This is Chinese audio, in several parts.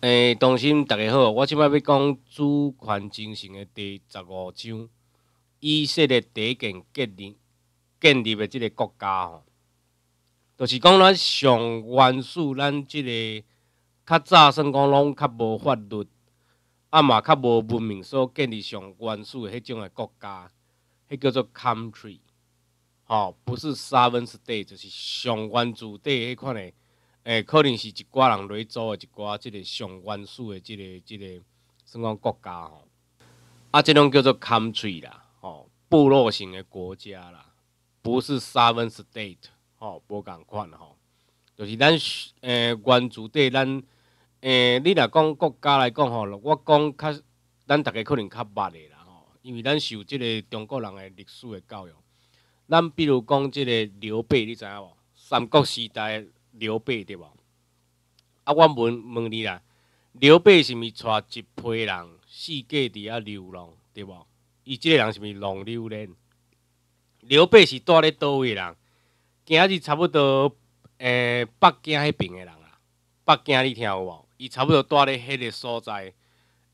诶，同心大家好，我即摆要讲主权精神的第十五章，以色列第一件建立建立的即个国家吼，就是讲咱上原始，咱即个较早算讲拢较无法律，啊嘛较无文明所建立上原始的迄种的国家，迄叫做 country，吼，不是 seven state 就是上原始的迄款的。诶，可能是一寡人内做个一寡即个上元素的即个即个，算讲国家吼。啊，即种叫做 country 啦，吼，部落型的国家啦，不是 seven state，吼，无共款吼。就是咱，诶原住地咱，诶你若讲国家来讲吼，我讲较，咱逐个可能较捌的啦，吼，因为咱受即个中国人诶历史的教育。咱比如讲即个刘备，你知影无？三国时代。刘备对无啊，我问问你啦，刘备是毋是带一批人，四界伫啊流浪，对无？伊即个人是毋是浪流咧？刘备是带咧倒位人，今仔日差不多，诶，北京迄边诶人啊，北京你听有无？伊差不多带咧迄个所在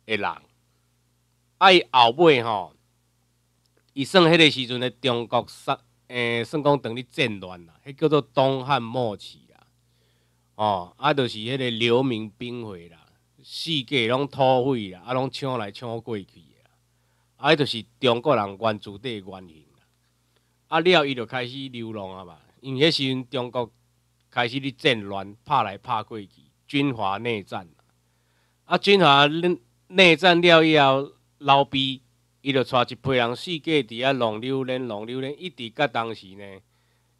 诶人，啊，伊后尾吼，伊算迄个时阵诶中国算诶，算讲等于战乱啦，迄叫做东汉末期。哦，啊，就是迄个流民兵火啦，四界拢土匪啦，啊，拢抢来抢过去啊，啊，就是中国人原主底原因啦。啊了，伊就开始流浪啊嘛，因迄时阵中国开始咧战乱，拍来拍过去，军阀内战啦。啊，军阀内内战了以后，老毕伊就带一批人，四界伫啊浪流连，浪流连，一直到当时呢，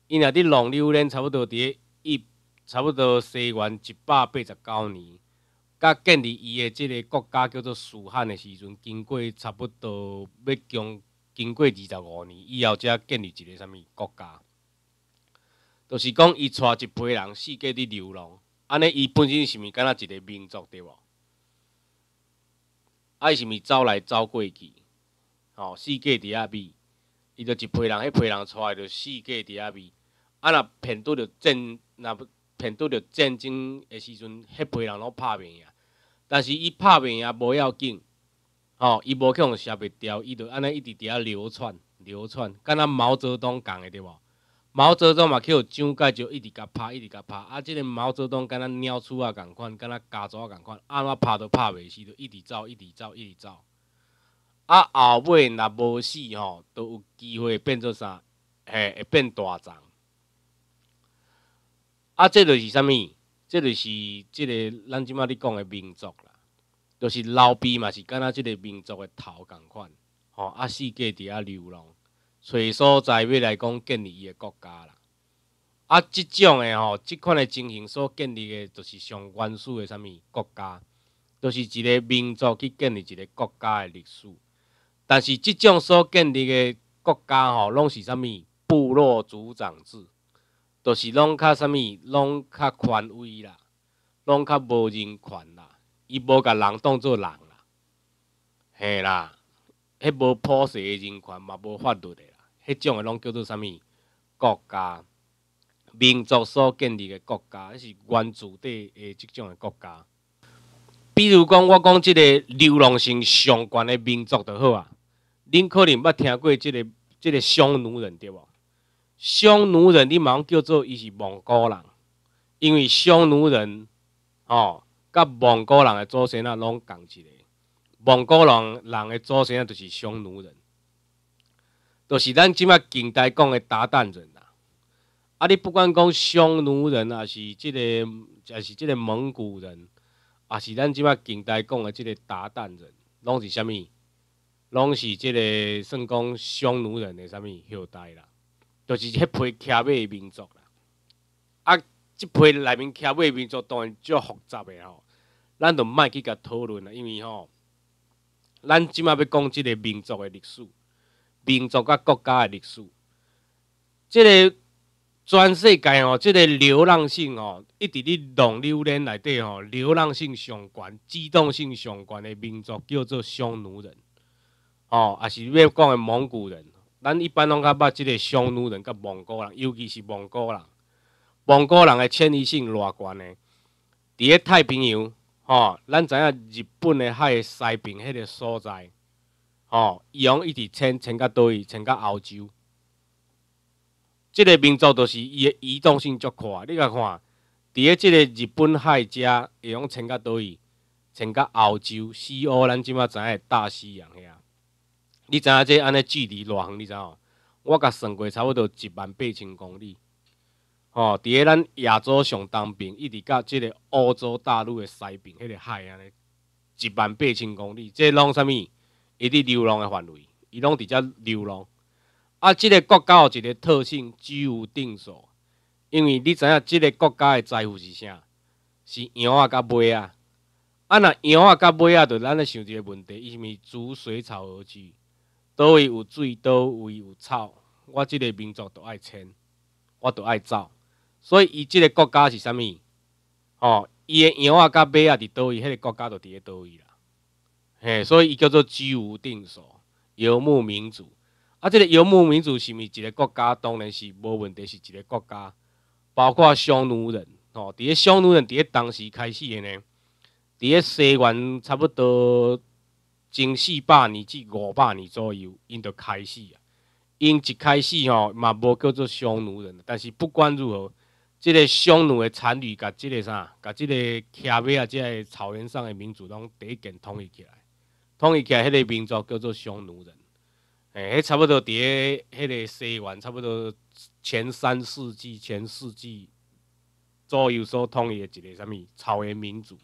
因若伫浪流连差不多伫一。差不多西元一百八十九年，甲建立伊的即个国家叫做蜀汉的时阵，经过差不多要经经过二十五年以后，才建立一个啥物国家？就是讲，伊带一批人四界伫流浪，安尼伊本身是毋是敢若一个民族对无？爱是毋是走来走过去，吼，四界伫遐比，伊就一批人，迄批人带就四界伫遐比，啊，若碰拄着战，若片拄着战争的时阵，迄辈人拢拍灭啊。但是伊拍灭也无要紧，吼，伊无去互射灭掉，伊就安尼一直伫遐流窜流窜，敢若毛泽东讲的对无？毛泽东嘛，去互蒋介石一直甲拍，一直甲拍。啊，即个毛泽东敢若鸟鼠啊共款，敢若家族啊共款，安怎拍都拍袂死，就一直走，一直走，一直走。啊，后尾若无死吼，都有机会变做啥？嘿，会变大将。啊，这就是啥物？这就是即个咱即马咧讲的民族啦，就是老毕嘛，是干若即个民族的头共款。吼，啊，世界伫遐流浪，找所在要来讲建立伊的国家啦。啊，即种的吼，即款的情形所建立的，就是上原始的啥物国家，就是一个民族去建立一个国家的历史。但是即种所建立的国家吼，拢是啥物部落族长制？就是拢较啥物，拢较权威啦，拢较无人权啦，伊无甲人当做人啦，吓啦，迄无普世诶人权嘛无法律啦，迄种诶拢叫做啥物？国家、民族所建立诶国家，是原主地诶即种诶国家。比如讲，我讲即个流浪性上悬诶民族就好啊，恁可能捌听过即个、即个匈奴人对无？匈奴人，你毛叫做伊是蒙古人？因为匈奴人哦，甲蒙古人诶祖先啊拢共一个。蒙古人人诶祖先啊就是匈奴人，就是咱即卖近代讲诶鞑靼人啦。啊，你不管讲匈奴人，啊，是即个，也是即个蒙古人，也是咱即卖近代讲诶即个鞑靼人，拢是啥物？拢是即个算讲匈奴人诶啥物后代啦。就是迄批骑马的民族啦，啊，即批内面骑马的民族当然足复杂诶吼，咱毋爱去甲讨论啦，因为吼，咱即嘛要讲即个民族的历史，民族甲国家的历史。即个全世界吼，即个流浪性吼，一直咧浪流连内底吼，流浪性上悬、机动性上悬的民族叫做匈奴人，哦，也是要讲的蒙古人。咱一般拢较捌即个匈奴人、甲蒙古人，尤其是蒙古人。蒙古人的迁移性偌悬呢？伫咧太平洋，吼，咱知影日本的海西边迄个所在，吼，伊用一直迁迁到倒伊，迁到澳洲。即个民族就是伊的移动性足快。你甲看，伫咧即个日本海遮，会用迁到倒伊，迁到澳洲、西欧，咱即马影大西洋遐。你知影即安尼距离偌远？你知无？我甲算过，差不多一万八千公里。哦，伫咧咱亚洲上东边，一直甲即个欧洲大陆的西边迄个海安尼，一万八千公里。即拢啥物？伊伫流浪的范围，伊拢伫遮流浪。啊，即个国家有一个特性，居无定所。因为你知影即个国家的财富是啥？是羊啊，甲马啊。啊，那羊啊，甲马啊，着咱咧想一个问题，伊是毋是逐水草而居？岛位有水，岛位有草，我即个民族都爱迁，我都爱走。所以伊即个国家是啥物？哦，伊的羊啊、甲马啊，伫岛位，迄个国家就伫岛位啦。嘿，所以伊叫做居无定所，游牧民族。啊，即个游牧民族是毋是一个国家？当然是无问题，是一个国家。包括匈奴人，吼，伫个匈奴人伫个当时开始的呢，伫个西元差不多。从四百年至五百年左右，因就开始啊，因一开始吼，嘛无叫做匈奴人，但是不管如何，即个匈奴的残余，甲即个啥，甲即个骑马啊，即个草原上的民族，拢第一件统一起来，统一起来，迄个民族叫做匈奴人，迄差不多伫迄个西元差不多前三世纪、前世纪左右所统一的一个啥物草原民族。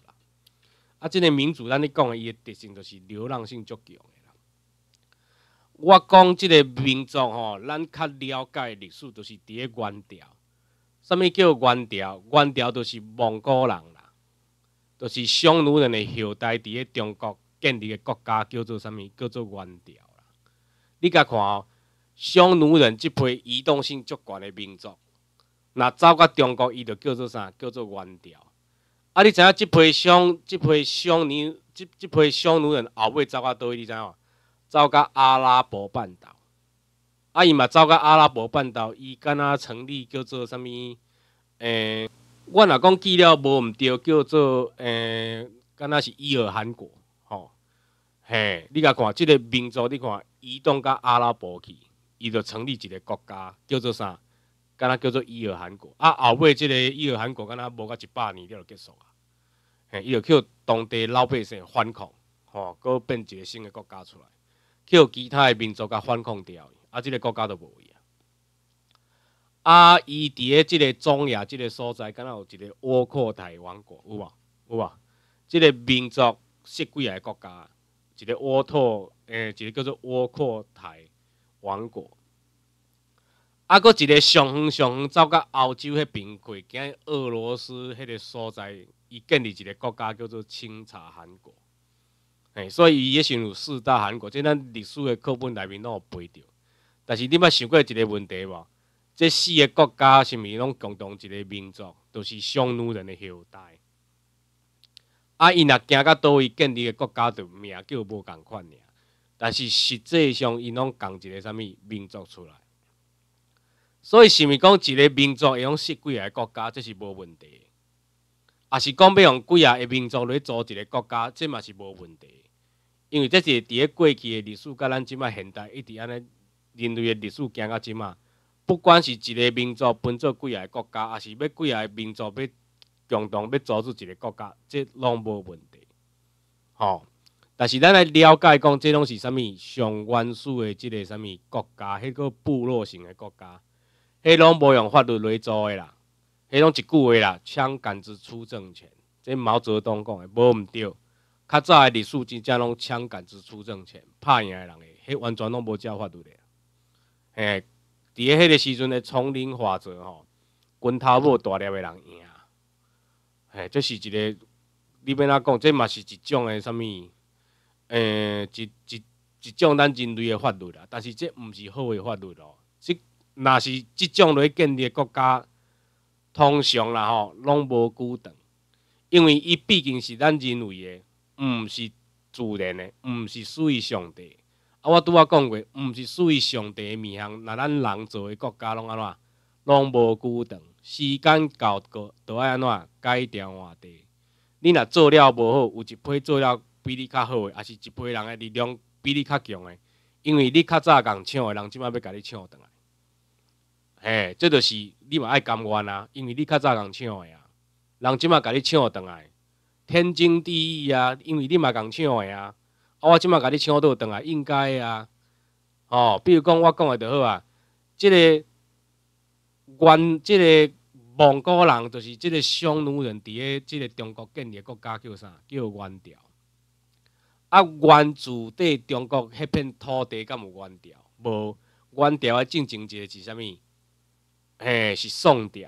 啊，即个民族咱咧讲的伊的特性就是流浪性足强。我讲即个民族吼，咱较了解历史，就是伫一元朝。啥物叫元朝？元朝就是蒙古人啦，就是匈奴人的后代。伫咧中国建立的国家叫做啥物？叫做元朝啦。你甲看，哦，匈奴人即批移动性足强的民族，那走到中国，伊就叫做啥？叫做元朝。啊！你知影即批匈、即批匈奴、即即批匈奴人后尾走倒位，你知影？走到阿拉伯半岛。啊！伊嘛走到阿拉伯半岛，伊干若成立叫做啥物？诶，我若讲记了无毋对，叫做诶，敢若是伊尔汗国？吼嘿！你甲看即个民族，你看移动到阿拉伯去，伊就成立一个国家，叫做啥？敢若叫做伊尔韩国，啊，后尾即个伊尔韩国，敢若无到一百年了结束啊。伊就叫当地老百姓反抗，吼，搞变一个新的国家出来。叫其他的民族甲反抗掉去，啊，即个国家都无去啊。啊，伊伫诶即个中亚即个所在，敢若有一个倭阔台王国，有无？有无？即个民族十几个国家，一个倭阔，诶，一个叫做倭阔台王国。啊，阁一个上远上远走到欧洲迄边过，惊俄罗斯迄个所在，伊建立一个国家叫做清查韩国。哎，所以伊也阵有四大韩国，即咱历史的课本内面拢有背着。但是你捌想过一个问题无？即四个国家是毋是拢共同一个民族，都是匈奴人的后代？啊，伊若行到倒位建立个国家，就名叫无共款尔。但是实际上，伊拢共一个啥物民族出来？所以，是毋是讲一个民族会用析几个国家，这是无问题；，啊是讲要用几来个民族来组一个国家，这嘛是无问题。因为这是伫咧过去的历史，甲咱即卖现代一直安尼人类的历史行到即嘛。不管是一个民族分做归个国家，啊是要归个民族要共同要组织一个国家，这拢无问题。吼，但是咱来了解讲，这拢是啥物上原始的即个啥物国家，迄个部落型的国家。迄拢无用法律来做诶啦，迄拢一句话啦，枪杆子出政权，即毛泽东讲诶，无毋对。较早诶历史真正拢枪杆子出政权，拍赢诶人诶，迄完全拢无照法律。诶。嘿，伫诶迄个时阵诶丛林法则吼，拳头无大粒诶人赢。嘿，这是一个，你安怎讲，即嘛是一种诶啥物？诶，一、一、一种咱人类诶法律啦，但是这毋是好诶法律咯，是。若是即种来建立国家，通常啦吼，拢无久长，因为伊毕竟是咱认为的，毋是自然的，毋是属于上帝。啊，我拄仔讲过，毋是属于上帝的面向，若咱人做个国家拢安怎，拢无久长。时间到过，就爱安怎改掉换地。你若做了无好，有一批做了比你较好的，啊，是一批人的力量比你较强诶，因为你较早共抢的人，即摆要共你抢倒来。嘿，这就是你嘛爱甘愿啊，因为你较早人抢的啊，人即马甲你抢倒来，天经地义啊，因为你嘛甲人抢啊，啊我即马甲你抢倒来，应该啊。哦，比如讲我讲的就好啊，即个元，即个蒙古人就是即个匈奴人，伫咧即个中国建立国家叫啥？叫元朝。啊，元祖底中国迄片土地敢有元朝？无，元朝的正一者是啥物？嘿，是宋朝。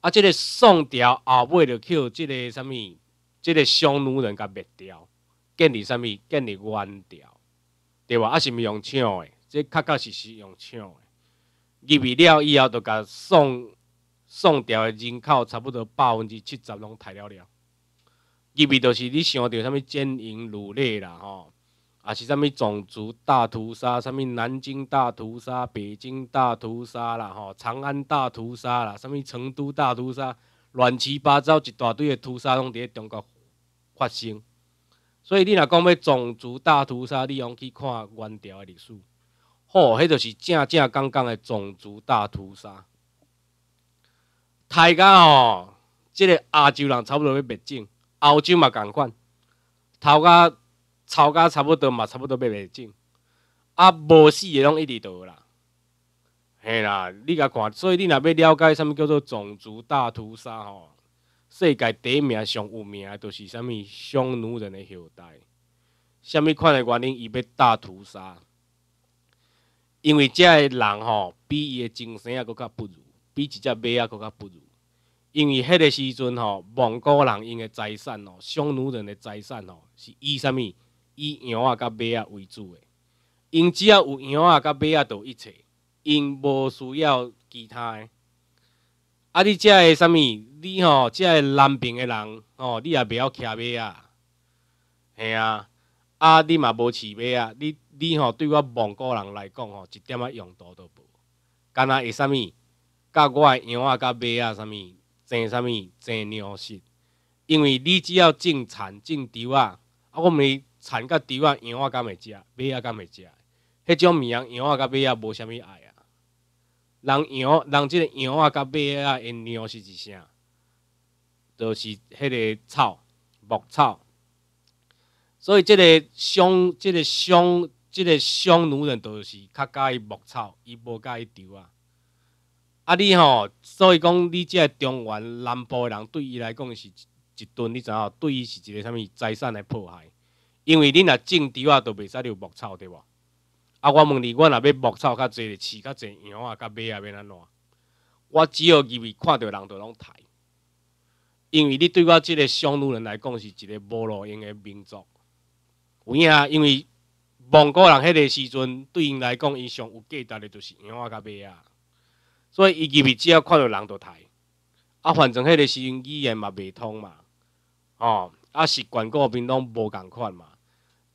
啊，即个宋朝后尾就叫即个什物，即个匈奴人甲灭掉，建立什物，建立元朝，对吧？啊，是毋是用抢的？这确确实实用抢的，入去了以后，就甲宋宋朝的人口差不多百分之七十拢杀了了，入去就是你想着什物，奸淫掳掠啦，吼。啊，是啥物种族大屠杀？啥物南京大屠杀、北京大屠杀啦，吼，长安大屠杀啦，啥物成都大屠杀，乱七八糟一大堆的屠杀，拢伫咧中国发生。所以你若讲要种族大屠杀，你用去看元朝的历史，吼，迄就是正正刚刚的种族大屠杀。大家哦，即个亚洲人差不多要灭种，欧洲嘛共款，头家。抄甲差不多嘛，差不多要袂尽，啊，无死的拢一直倒啦，嘿啦，你甲看，所以你若要了解啥物叫做种族大屠杀吼，世界第一名上有名的就是啥物匈奴人的后代，啥物款的原因伊要大屠杀，因为遮的人吼比伊的精神啊佫较不如，比一只马啊佫较不如，因为迄个时阵吼，蒙古人因的财产吼，匈奴人的财产吼，是以啥物？以羊啊、甲马啊为主诶，因只要有羊啊、甲马啊，就一切，因无需要其他诶。啊，你遮个啥物？你吼，遮个南平诶人吼，你也袂晓骑马啊，嘿啊，啊，你嘛无饲马啊，你你吼，对我蒙古人来讲吼，一点啊用途都无。干那会啥物？甲我诶羊啊、甲马啊，啥物争啥物争粮食，因为你只要种田、种稻啊，啊，我们。蚕甲猪啊、羊啊，敢会食？马啊，敢会食？迄种物啊，羊啊、甲马啊，无虾物爱啊。人羊、人即个羊啊、甲马啊，因尿是一声，就是迄个草、牧草。所以，即个匈、即个匈、即个匈奴人，就是较佮意牧草，伊无佮意猪啊。啊，你吼，所以讲，你即个中原南部人，对伊来讲是一顿，你知影，对伊是一个啥物财产的迫害。因为恁若种猪仔，都袂使有牧草对无？啊，我问你，我若要牧草较济，饲较济羊啊，甲马啊，要安怎？我只要入去看到人，就拢杀。因为你对我即个匈奴人来讲，是一个无路用的民族。有影？因为蒙古人迄个时阵，对因来讲，伊上有价值的就是羊啊、甲马啊，所以伊入去只要看到人就杀。啊，反正迄个时阵语言嘛袂通嘛，哦，啊习惯各面拢无共款嘛。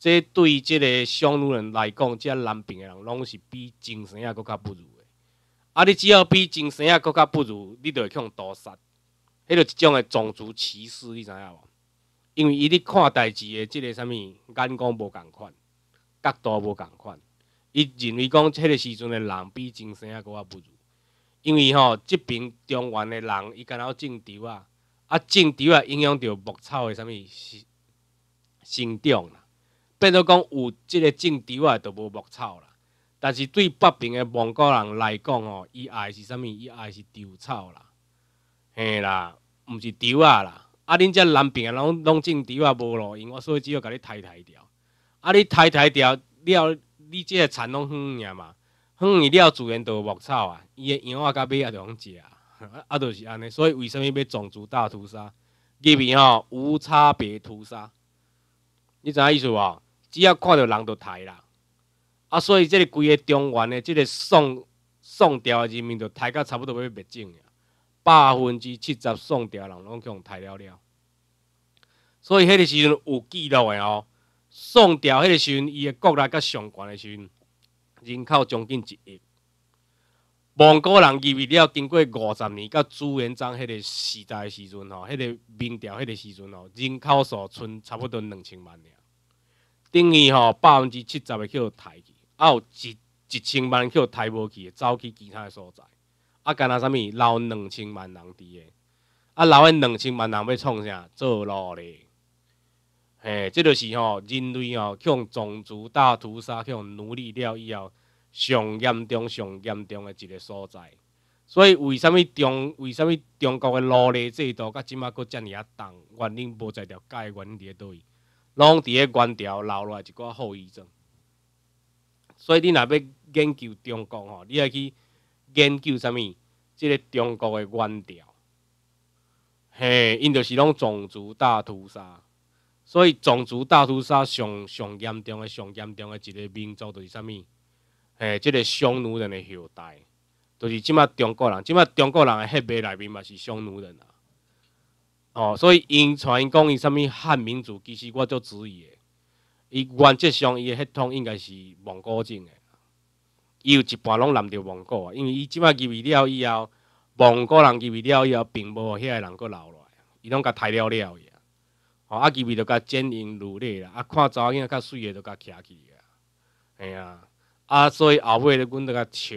这对即个匈奴人来讲，即个南平的人拢是比精神啊更较不如的。啊，你只要比精神啊更较不如，你就会去互屠杀，迄就一种的种族歧视，你知影无？因为伊咧看代志个即个啥物眼光无共款，角度无共款，伊认为讲迄个时阵的人比精神啊更较不如。因为吼，即边中原的人伊干了种地啊，啊种地啊，影响着牧草的啥物生长。变做讲有即个种稻啊，就无牧草啦。但是对北边的蒙古人来讲哦，伊爱是啥物？伊爱是稻草啦，嘿啦，毋是稻啊啦。啊，恁遮南边的拢拢种稻啊，无咯，因我所以只好甲你刣刣掉。啊，你刣刣掉了，你即个田拢远㖏嘛，远了了自然就牧草啊，伊的羊啊、甲马啊就通食啊，啊，就是安尼。所以为啥物要种族大屠杀？入面吼无差别屠杀，你知影意思无？只要看到人就刣啦，啊，所以即个规个中原的即个宋宋朝的人民就刣到差不多要灭种，百分之七十宋朝人拢去互掉了。所以迄个时阵有记录的哦，宋朝迄个时阵，伊的国力甲上悬的时阵，人口将近一亿。蒙古人入了，经过五十年，到朱元璋迄个时代时阵吼，迄个明朝迄个时阵吼，人口数剩差不多两千万。等于吼百分之七十的去有杀去，啊有一一千万去有杀无去，走去其他的所在，啊干那啥物留两千万人伫的，啊留的两千万人要创啥？做奴隶。嘿，这就是吼人类吼向种族大屠杀向奴隶了以后上严重、上严重的一个所在。所以为什么中为什物中国的奴隶制度甲即啊阁这么啊重？原因不在条解，原因在倒位。拢伫咧官朝留落来一寡后遗症，所以你若要研究中国吼，你要去研究啥物？即个中国的官朝，嘿，因着是拢种族大屠杀。所以种族大屠杀上上严重个、上严重的一个民族，着是啥物？嘿，即个匈奴人的后代，着是即马中国人。即马中国人血脉内面嘛是匈奴人啊。哦，所以因传讲伊啥物汉民族，其实我就质疑的。伊原则上伊的血统应该是蒙古种的，伊有一半拢染着蒙古啊。因为伊即摆入去了以后，蒙古人入去了以后，并无遐个人阁留落来，伊拢甲刣了了去啊。啊，入去就甲坚毅努力啦，啊，看查某仔较水的就甲徛去啊。哎呀，啊，所以后尾咧，阮就甲笑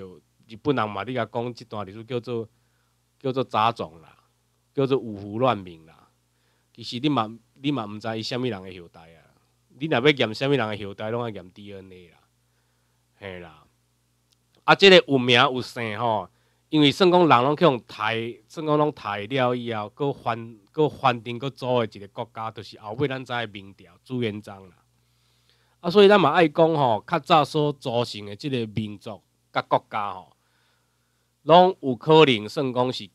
日本人嘛，你甲讲即段历史叫做叫做杂种啦。叫做五胡乱民啦，其实你嘛你嘛毋知伊虾物人的后代啊，你若要检虾物人的后代，拢爱检 DNA 啦，系啦，啊，即个有名有姓吼，因为算讲人拢去互刣，算讲拢刣了以后，佫翻佫翻定佫组一个国家，就是后尾咱的明朝朱元璋啦，啊，所以咱嘛爱讲吼，较早所组成的即个民族甲国家吼，拢有可能算讲是。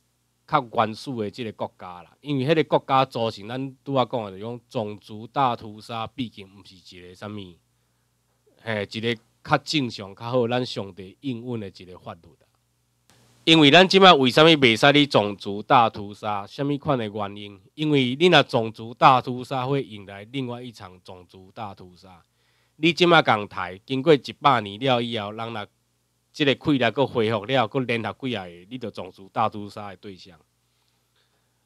较原始的即个国家啦，因为迄个国家造成咱拄仔讲的，就讲种族大屠杀，毕竟毋是一个啥物，吓，一个较正常、较好咱上帝应允的一个法律因为咱即摆为啥物袂使咧种族大屠杀？啥物款的原因？因为你若种族大屠杀，会引来另外一场种族大屠杀。你即摆共台，经过一百年了以后，人若即个溃了，佮恢复了，佫联合几个你就种族大屠杀的对象。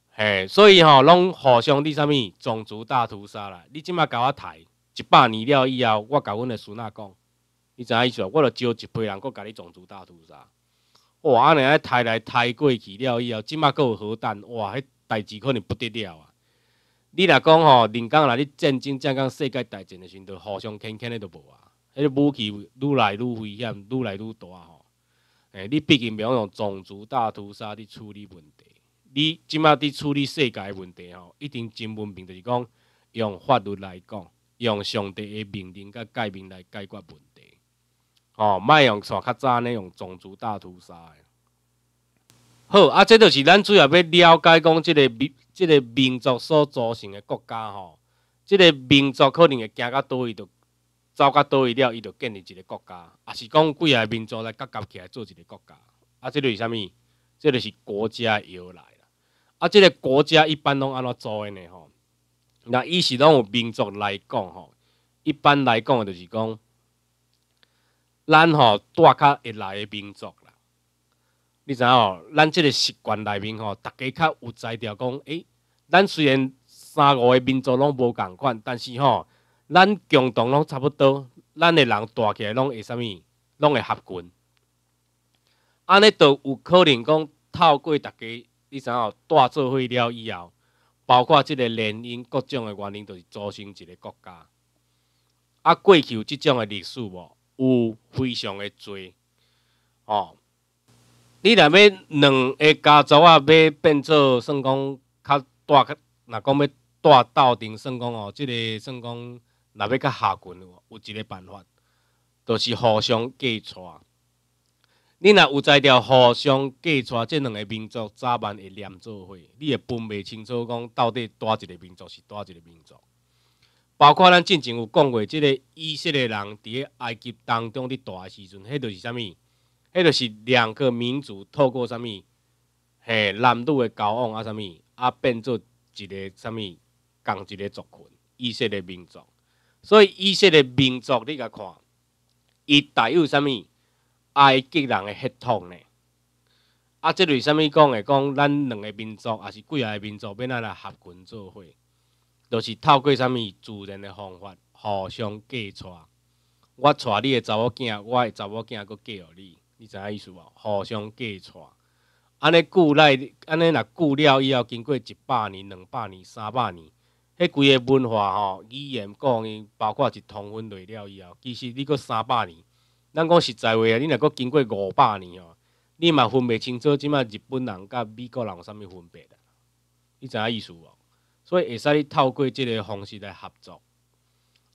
嘿，所以吼，拢互相你啥物种族大屠杀啦。你即马甲我杀一百年了以后，我甲阮的孙仔讲，你知影意思我著招一批人，佫甲你种族大屠杀。哇，安尼刣来刣过去了以后，即马佫有核弹，哇，迄代志可能不得了啊！你若讲吼，人工来你战争、正讲世界大战的时阵，互相牵牵的都无啊。迄个武器愈来愈危险，愈来愈大吼。诶，你毕竟袂用种族大屠杀伫处理问题。你即马伫处理世界问题吼，一定真文明，就是讲用法律来讲，用上帝的命令甲诫命来解决问题。吼，莫用像较早安尼用种族大屠杀。好，啊，这就是咱主要要了解讲，即个民，即个民族所组成的国家吼，即个民族可能会行到倒位着。走甲倒位了，伊就建立一个国家。也是讲几个民族来结合起来做一个国家。啊，即个是啥物？即个是国家的由来啦。啊，即个国家一般拢安怎做的呢？吼，那伊是拢有民族来讲吼，一般来讲就是讲，咱吼带较会来的民族啦。你知影吼，咱即个习惯内面吼，逐家较有才调讲，诶，咱虽然三五个民族拢无共款，但是吼。咱共同拢差不多，咱的人大起来拢会虾物，拢会合群，安尼都有可能讲透过大家，你知影号带做伙了以后，包括即个联姻各种诶原因，就是组成一个国家。啊，过去即种诶历史无有非常的多哦。你若要两个家族啊，要变做算讲较大，若讲要大斗阵算讲哦，即个算讲。若要甲下群有一个办法，就是互相嫁娶。你若有才调互相嫁娶，即两个民族早晚会联做伙，你也分袂清楚讲到底带一个民族是带一个民族。包括咱之前有讲过，即个以色列人伫咧埃及当中的大时阵，迄就是啥物？迄就是两个民族透过啥物？嘿，男女的交往啊，啥物啊，变做一个啥物共一个族群，以色列民族。所以，伊说的民族，你甲看，伊带有啥物埃及人的血统呢？啊，即类啥物讲的讲，咱两个民族，啊是几个民族，变哪来合群做伙，就是透过啥物自然的方法，互相嫁娶。我娶你的查某囝，我的查某囝佫嫁互你，你知影意思无？互相嫁娶，安尼久来，安尼若久了以后，经过一百年、两百年、三百年。迄几个文化吼、语言各方面，包括是通分类了以后，其实你搁三百年，咱讲实在话啊，你若搁经过五百年吼，你嘛分袂清楚即卖日本人甲美国人有啥物分别的，你知影意思无？所以会使你透过即个方式来合作，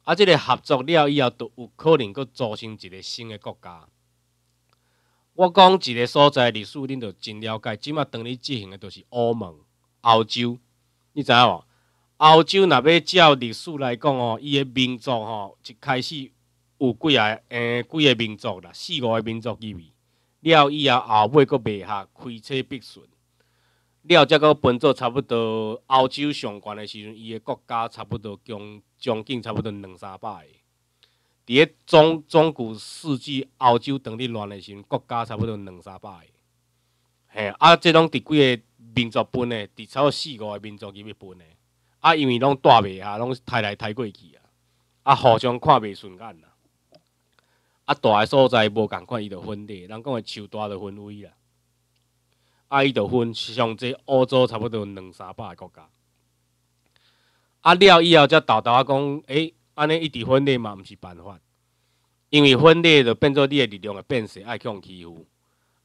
啊，即个合作了以后，都有可能搁组成一个新的国家。我讲一个所在历史，恁就真了解。即卖当你执行的都是欧盟、欧洲，你知影无？欧洲若要照历史来讲哦，伊个民族吼一开始有几个诶，几个民族啦，四五个民族入面了以后，后尾佫袂合开车必顺了，才佫分做差不多欧洲上悬的时阵，伊个国家差不多将将近差不多两三百个。伫个中中古世纪，欧洲当伫乱的时，阵，国家差不多两三百个。嘿，啊，即拢伫几个民族分的，伫差不多四五个民族入面分的。啊，因为拢住袂下，拢杀来杀过去啊，啊互相看袂顺眼啦。啊，大诶所在无共款，伊着分裂。人讲诶树大着分微啦。啊，伊着分上济欧洲差不多两三百个国家。啊，了以后则豆豆啊讲，诶，安尼一直分裂嘛，毋是办法。因为分裂着变做你诶力量诶变势，爱去互欺负。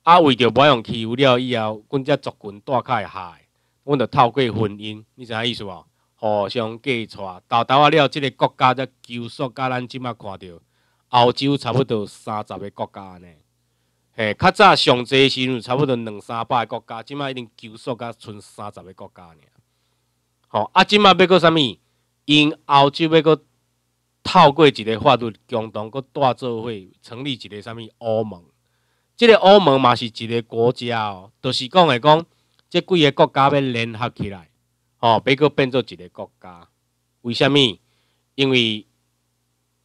啊，为着无爱被欺负了以后，阮只族群大会合下，阮着透过婚姻，你知影意思无？互相结串，到到仔了，即个国家才求速甲咱即摆看到欧洲差不多三十个国家呢。嘿，较早上济时，阵差不多两三百个国家，即摆已经求速甲剩三十个国家呢。吼，啊，即摆要搁啥物？因欧洲要搁透过一个法律，共同搁大做伙，成立一个啥物欧盟？即个欧盟嘛是一个国家哦，就是讲来讲，即几个国家要联合起来。哦，美国变做一个国家，为什么？因为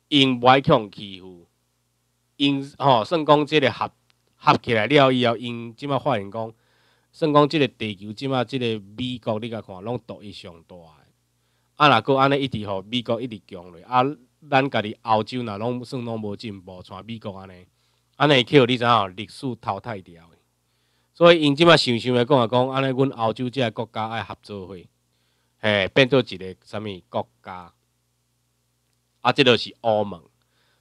因外强欺负，因哦算讲即个合合起来了以后，因即马发现讲，算讲即个地球即马即个美国，你甲看拢独一上大诶。啊，若佮安尼一直互美国一直强落，啊，咱家己欧洲若拢算拢无进步，像美国安尼，安尼去，你知影历史淘汰掉个。所以因即马想想个讲啊，讲，安尼阮欧洲即个国家爱合作伙。嘿，变做一个啥物国家，啊，即著是欧盟。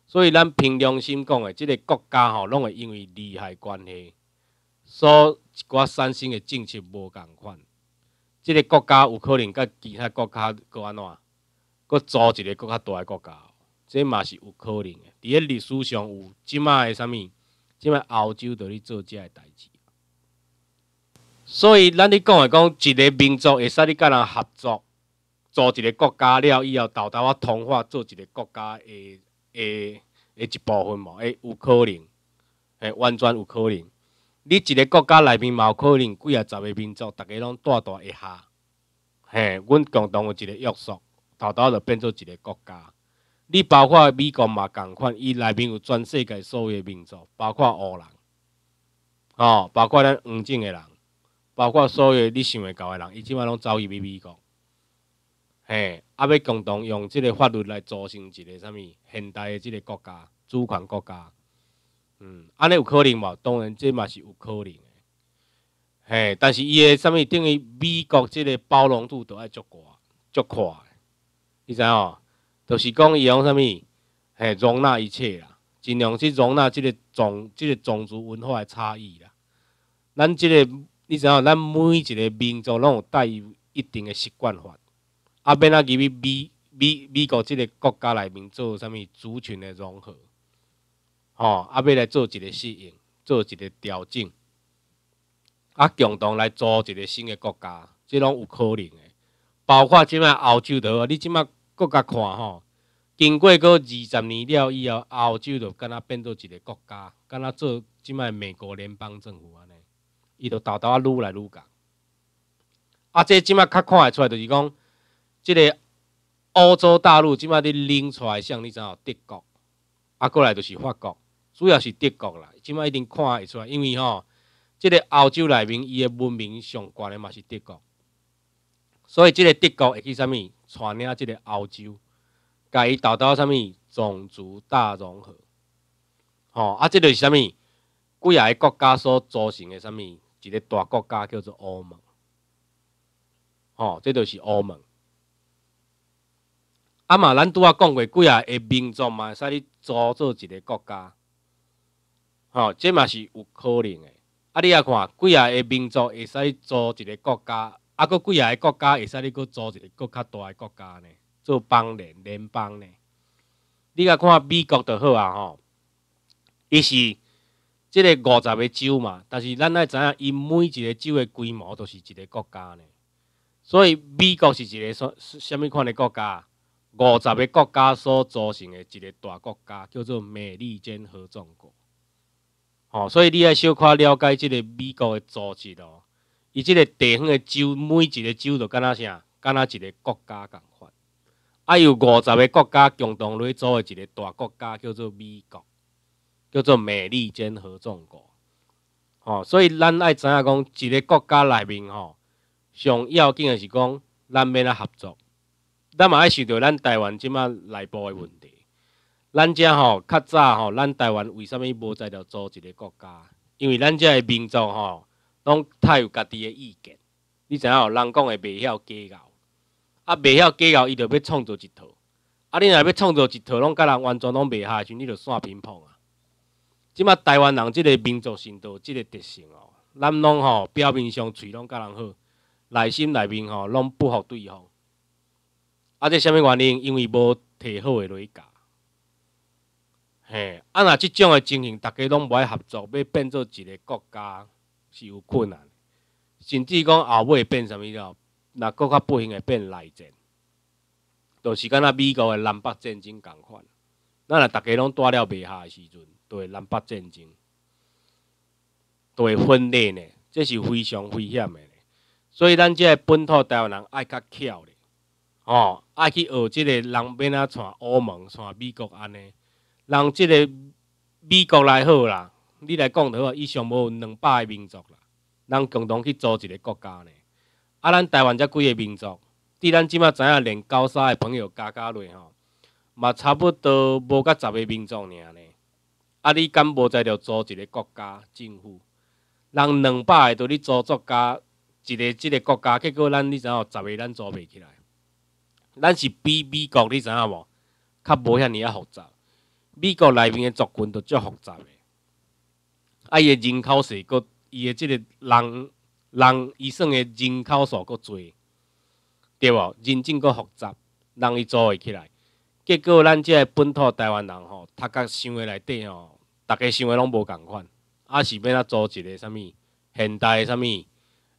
所以咱凭良心讲，诶，即个国家吼，拢会因为利害关系，所一寡产生诶政策无共款。即个国家有可能甲其他国家安怎，搁组一个佫较大诶国家，这嘛是有可能诶。伫咧历史上有即卖啥物，即卖欧洲伫咧做个代志。所以，咱咧讲诶，讲一个民族会使你甲人合作，做一个国家了以后，达到我同化，做一个国家诶诶诶一部分无？诶，有可能，诶，完全有可能。你一个国家内面嘛有可能几啊十个民族，逐个拢大大一下，嘿，阮共同有一个约束，头头就变做一个国家。你包括美国嘛，共款，伊内面有全世界所有诶民族，包括黑人，哦，包括咱黄种诶人。包括所有你想会到诶人，伊即码拢走去美国，嘿，啊要共同用即个法律来组成一个啥物现代诶即个国家主权国家，嗯，安尼有可能无？当然，即嘛是有可能的，嘿，但是伊诶啥物等于美国即个包容度都爱足阔足宽你知无？就是讲伊用啥物，嘿，容纳一切啦，尽量去容纳即个种即个种族文化诶差异啦，咱即个。你知道，咱每一个民族拢有带有一定的习惯法。啊，变啊，入美美美国即个国家内面做啥物族群的融合，吼，啊，变来做一个适应，做一个调整，啊，共同来做一个新的国家，这拢有可能的。包括即摆澳洲都，你即摆国家看吼，经过过二十年了以后，澳洲就敢若变做一个国家，敢若做即摆美国联邦政府啊。伊就头头啊撸来撸去，啊，即即卖较看会出来，就是讲，即个欧洲大陆即卖伫拎出来像你知影德国，啊，过来就是法国，主要是德国啦，即卖一定看会出来，因为吼，即个欧洲内面伊个文明上挂的嘛是德国，所以即个德国会去啥物，传领即个欧洲，甲伊头头啥物种族大融合，吼，啊，即个是啥物，几啊个国家所组成的啥物？一个大国家叫做欧盟，吼，这就是欧盟。啊嘛，咱拄啊，讲过几啊个民族嘛会使你组做一个国家，吼，这嘛是有可能诶。啊，你啊看，几啊个民族会使你组一个国家，啊，佮几啊个国家会使你佮组一个佮较大个国家呢？做邦联、联邦呢？你啊看美国就好啊，吼，伊是。即个五十个州嘛，但是咱爱知影，伊每一个州的规模都是一个国家呢。所以美国是一个什什物款的国家？五十个国家所组成的一个大国家，叫做美利坚合众国。哦，所以你爱小可了解即个美国的组织哦。伊即个地方的州，每一个州都敢若啥，敢若一个国家共款。还有五十个国家共同累组的一个大国家，叫做美国。叫做美利坚合众国。哦，所以咱爱知影讲，一个国家内面吼，上要紧的是讲，咱免呾合作。咱嘛爱想到咱台湾即摆内部的问题。咱遮吼较早吼，咱台湾为啥物无在了做一个国家？因为咱遮个民族吼，拢太有家己的意见。你知影，人讲的袂晓计较，啊，袂晓计较，伊就要创造一套。啊，你若要创造一套，拢甲人完全拢袂合时，你着散乒乓。即马台湾人即个民族性格、即个特性哦，咱拢吼表面上嘴拢甲人好，内心内面吼拢不服对方。啊，这虾米原因？因为无提好的代价。嘿，啊那即种诶情形，大家拢不爱合作，要变做一个国家是有困难，甚至讲后尾变什么了？那更较不幸会变内战，就是敢那美国诶南北战争共款。咱若大家拢打了袂下诶时阵。对南北战争，对分裂呢。这是非常危险的。所以咱即个本土台湾人爱较巧的哦，爱去学即个人边啊，像欧盟、像美国安尼。人即个美国来好啦，你来讲话，伊想无两百个民族啦，人共同去做一个国家呢。啊，咱台湾才几个民族，伫咱即马知影连高三个朋友加加落吼，嘛差不多无甲十个民族尔呢。啊！你敢无在要租一个国家政府，人两百个都你租作家一个即个国家，结果咱你知影十个咱租未起来。咱是比美国你知影无？较无遐尔啊复杂。美国内面个族群都足复杂个，啊伊个人口数，佫伊个即个人人伊算个人口数佫侪，对无？人证佫复杂，人伊租会起来。结果咱即个本土台湾人吼，他甲想个内底吼。大家想的拢无共款，还是要咱组织个啥物现代的什物，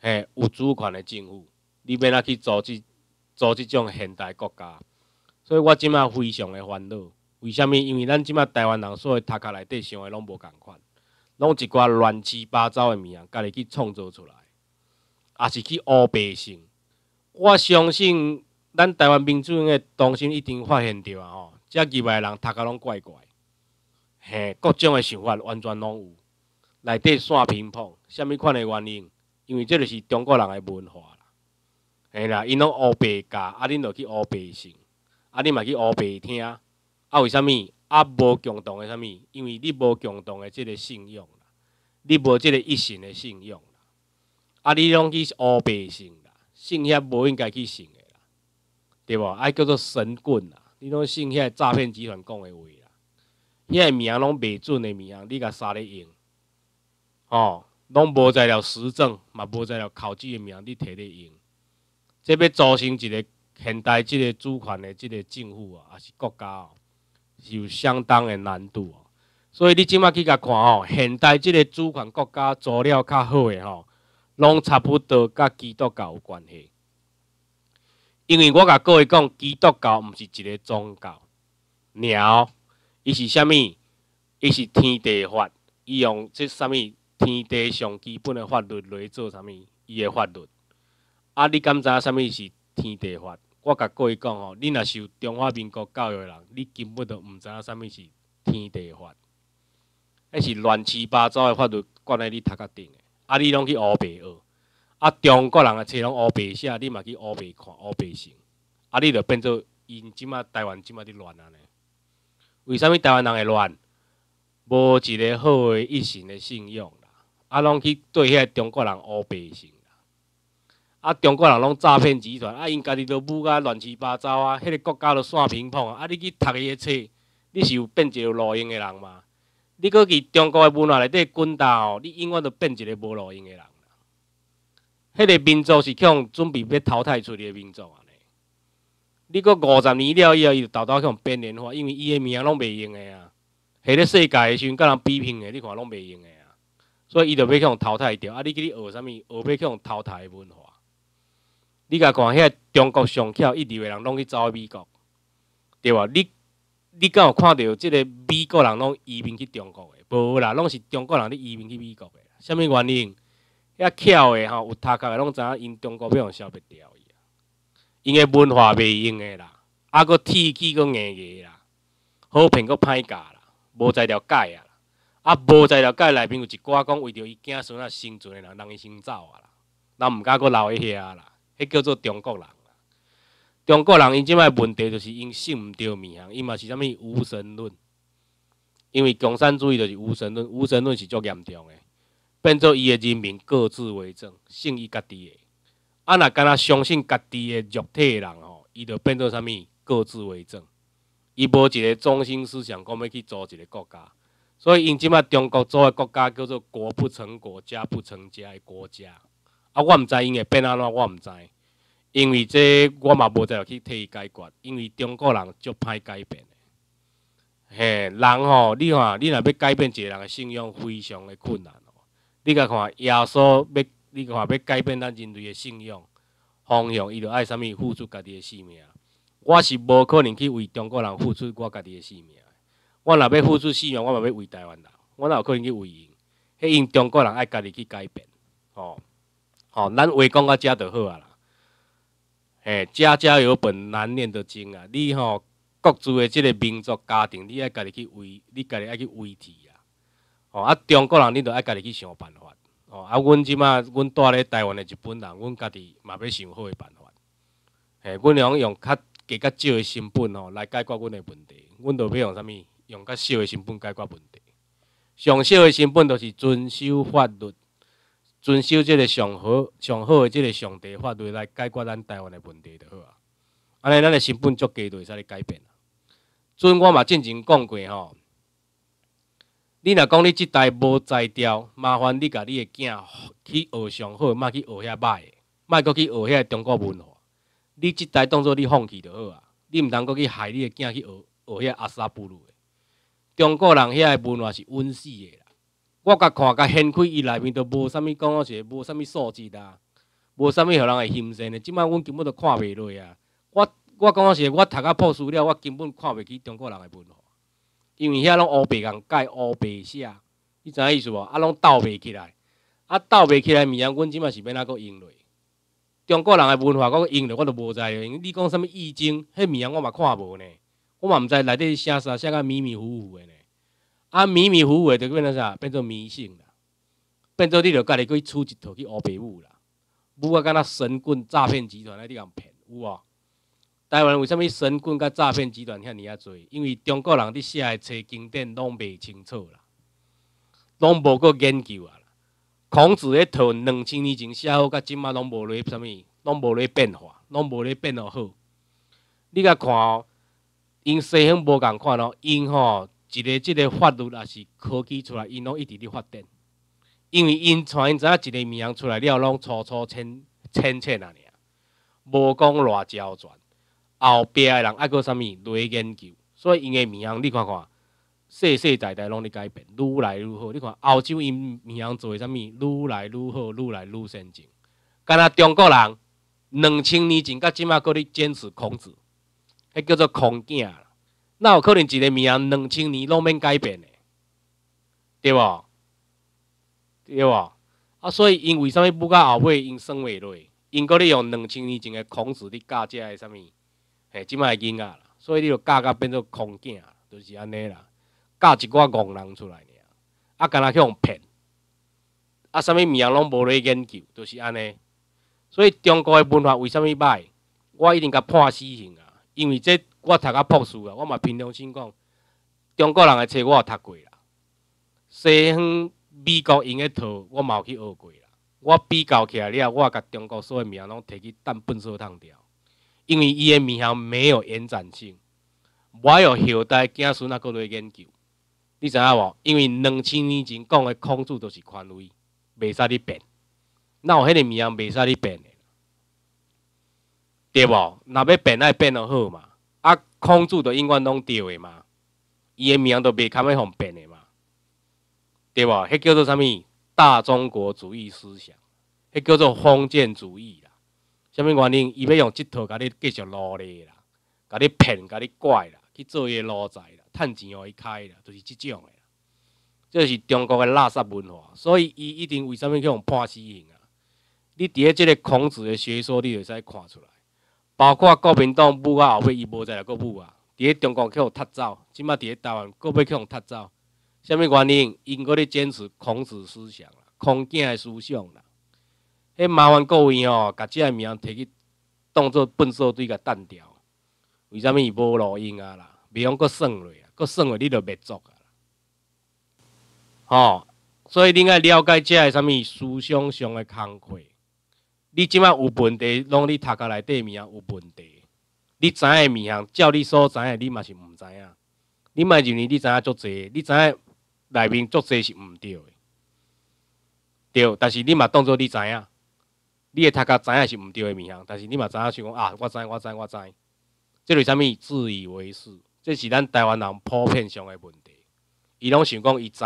嘿有主权的政府？你要咱去做织做织种现代国家？所以我即麦非常的烦恼，为什物？因为咱即麦台湾人所头卡内底想的拢无共款，拢一寡乱七八糟的件，家己去创造出来，也是去乌白想。我相信咱台湾民众的中心一定发现着啊！吼，这几辈人头卡拢怪怪。吓，各种诶想法完全拢有，内底线乒乓，虾物款诶原因？因为这个是中国人诶文化啦。吓啦，因拢乌白教，啊，恁著去乌白信，啊，恁嘛去乌白听。啊，为虾物啊，无共同诶虾物？因为你无共同诶即个信用啦，你无即个一心诶信用啦。啊，你拢去乌白信啦，信遐无应该去信诶啦，对无？啊，叫做神棍啦，你拢信遐诈骗集团讲诶话啦。遐个名拢袂准的名，你甲拿来用，吼，拢无在了实证，嘛无在了考据个名，你提咧用，即要组成一个现代即个主权的即个政府啊，还是国家哦，是有相当的难度哦。所以你即摆去甲看哦，现代即个主权国家做了较好的吼，拢差不多甲基督教有关系，因为我甲各位讲，基督教毋是一个宗教，鸟。伊是啥物？伊是天地法，伊用即啥物？天地上基本的法律来做啥物？伊的法律。啊，你敢知啥物是天地法？我甲各位讲吼，你若是有中华民国教育的人，你根本都毋知啥物是天地法。迄是乱七八糟的法律，关在你头壳顶的。啊，你拢去乌白学，啊，中国人的吹拢乌白写，你嘛去乌白看乌白想，啊，你就变做因即马台湾即马伫乱安尼。为啥物台湾人会乱？无一个好诶，一心诶信用啦，啊，拢去对遐中国人乌白心啦，啊，中国人拢诈骗集团，啊，因家己都搞啊乱七八糟啊，迄个国家都散平碰啊，啊，你去读伊诶册，你是有变一个路用诶人吗？你搁去中国诶文化内底滚蛋，你永远都变一个无路用诶人啦。迄个民族是去准备要淘汰出去诶民族啊。你过五十年了以后，伊就豆豆向变年化，因为伊个名拢袂用的啊。下个世界时阵，甲人比拼的，你看拢袂用的啊。所以伊就要向淘汰掉。啊，你去你学啥物？学要向淘汰文化。你甲看遐中国上翘，一流的人拢去走美国，对哇？你你敢有看到即个美国人拢移民去中国？无啦，拢是中国人咧移民去美国的。啥物原因？遐巧的吼，有读他的拢知影，因中国要互消灭掉。因个文化袂用个啦，啊个天器个硬硬啦，好评个歹教啦，无才了改啊，啊无才了改内面有一寡讲为着伊囝孙啊生存个人，人伊先走啊啦，人毋敢搁留伊遐啦，迄叫做中国人啦。中国人因即摆问题就是因信毋着物信，伊嘛是啥物无神论，因为共产主义就是无神论，无神论是足严重个，变做伊个人民各自为政，信伊家己个。啊！若敢若相信家己诶肉体人吼，伊就变做啥物？各自为政，伊无一个中心思想，讲要去做一个国家。所以，因即卖中国做诶国家叫做国不成国家不成家诶国家。啊，我毋知因会变安怎，我毋知。因为这我嘛无在去替伊解决，因为中国人足歹改变诶。嘿，人吼，你看，你若要改变一个人诶信用，非常的困难哦。你甲看，耶稣要。你话要改变咱人类的信仰方向，伊就爱啥物付出家己的性命。我是无可能去为中国人付出我家己的性命。我若要付出性命，我嘛要为台湾人。我哪有可能去为因？迄因中国人爱家己去改变。吼，吼，咱话讲到遮就好啊啦。嘿，家家有本难念的经啊。你吼，各自的即个民族家庭，你爱家己去维，你家己爱去维持啊。吼啊，中国人你都爱家己去想办法。哦，啊，阮即马，阮住咧台湾的日本人，阮家己嘛要想好的办法，嘿，阮会用较加较少的成本吼来解决阮的问题，阮就要用啥物？用较少的成本解决问题，上少的成本就是遵守法律，遵守即个上好上好的即个上帝法律来解决咱台湾的问题就好啊，安尼咱的成本足低就会使咧改变啊。准我嘛进前讲过吼。你若讲你即代无才调，麻烦你甲你诶囝去学上好，莫去学遐歹诶，莫阁去学遐中国文化。你即代当做你放弃就好啊，你毋通阁去害你诶囝去学学遐阿萨布鲁的。中国人遐个文化是温史啦，我甲看甲掀开伊内面都无啥物讲，是无啥物素质啦，无啥物互人会欣羡诶。即摆阮根本都看袂落啊！我我讲是，我读啊破书了，我根本看袂起中国人的文化。因为遐拢乌白人盖乌白写，你知影意思无？啊，拢斗袂起来，啊，斗袂起来，物件阮即码是要哪个用落？中国人诶文化，我用落，我都无知。你讲啥物易经，迄物件，我嘛看无呢，我嘛毋知内底啥啥写甲迷迷糊糊诶呢。啊，迷迷糊糊诶，就变做啥？变做迷信啦！变做你著家己去出一套去乌白舞啦。武啊，敢若神棍诈骗集团内汝共骗有无？台湾为啥物神棍佮诈骗集团遐尼啊侪？因为中国人伫写诶册经典拢袂清楚啦，拢无个研究啊。孔子迄套两千年前写好，佮即马拢无咧啥物，拢无咧变化，拢无咧变好。你甲看哦，因西方无共看咯，因吼一个即个法律也是科技出来，因拢一直伫发展。因为因传因知影一个名出来，了拢粗粗浅浅浅啊，尔无讲偌交全。后壁诶人爱过啥物，做研究，所以因诶名向你看看，世世代代拢伫改变，愈来愈好。你看澳洲因名向做诶啥物，愈来愈好，愈来愈先进。干那中国人，两千年前到即啊，搁咧坚持孔子，迄叫做孔镜，那有可能一个名向两千年拢免改变诶，对无？对无？啊，所以因为啥物不甲后尾因算畏落，因搁咧用两千年前诶孔子咧教遮诶啥物？嘿，即卖囡仔啦，所以你著教到变做空囝，就是安尼啦，教一寡戆人出来尔，啊，干那去互骗，啊，啥物物件拢无咧研究，就是安尼。所以中国诶文化为啥物歹？我一定甲判死刑啊！因为即我读较博士啊，我嘛平常心讲，中国人诶册我也读过啦，西方美国用诶套我嘛有去学过啦，我比较起来，了，我甲中国所有物件拢摕去当垃圾桶掉。因为伊的名号没有延展性，我有后代子孙那个来研究，你知影无？因为两千年前讲的孔子都是权威，袂使你变。那有迄个名号袂使你变的，对无？若要变，那变都好嘛。啊，孔子都永远拢对的嘛，伊的名都袂堪要互变的嘛，对无？迄叫做啥物？大中国主义思想，迄叫做封建主义啦。虾物原因？伊要用即套，甲你继续努力啦，甲你骗，甲你怪啦，去做伊个奴才啦，趁钱互伊开啦，就是即种的。这是中国的垃圾文化，所以伊一定为虾物去用判死刑啊？你伫咧即个孔子的学说，你会使看出来。包括国民党武啊，后尾，伊无再来个武啊。伫咧中国去互踢走，即摆伫咧台湾，搁要去互踢走。虾物原因？因个咧坚持孔子思想啦，孔子的思想啦。迄麻烦各位哦，共遮个物件摕去当做垃圾堆，共弹掉。为啥物伊无路用啊啦？袂用阁算落啊，阁算落你就灭做啊。吼，所以恁爱了解遮个啥物思想上的空亏。你即码有问题，拢伫读个内底物件有问题。你知个物件，照你所知个，你嘛是毋知影。你嘛就你知影足济，你知影内面足济是毋对的，对，但是你嘛当做你知影。你会读到知影是毋对诶物件，但是你嘛知影想讲啊，我知我知我知，即类啥物自以为是，这是咱台湾人普遍上诶问题。伊拢想讲伊知，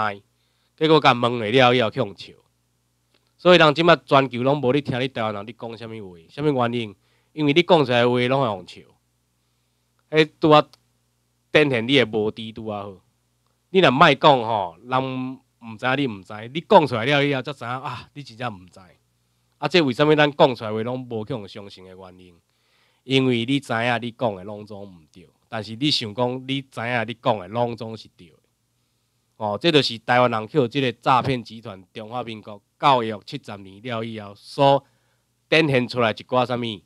结果甲问了了以后去用笑。所以人即摆全球拢无咧听你台湾人咧讲啥物话，啥物原因？因为你讲出来话拢用笑，迄拄啊，展现你诶无知拄啊好。你若卖讲吼，人毋知你毋知，你讲出来了以后才知影啊，你真正毋知。啊，这为甚物咱讲出来话拢无去互相信的原因？因为你知影你讲的拢总毋对，但是你想讲你知影你讲的拢总是对的。哦，这就是台湾人去即个诈骗集团，中华民国教育七十年了以后所展现出来一寡什物，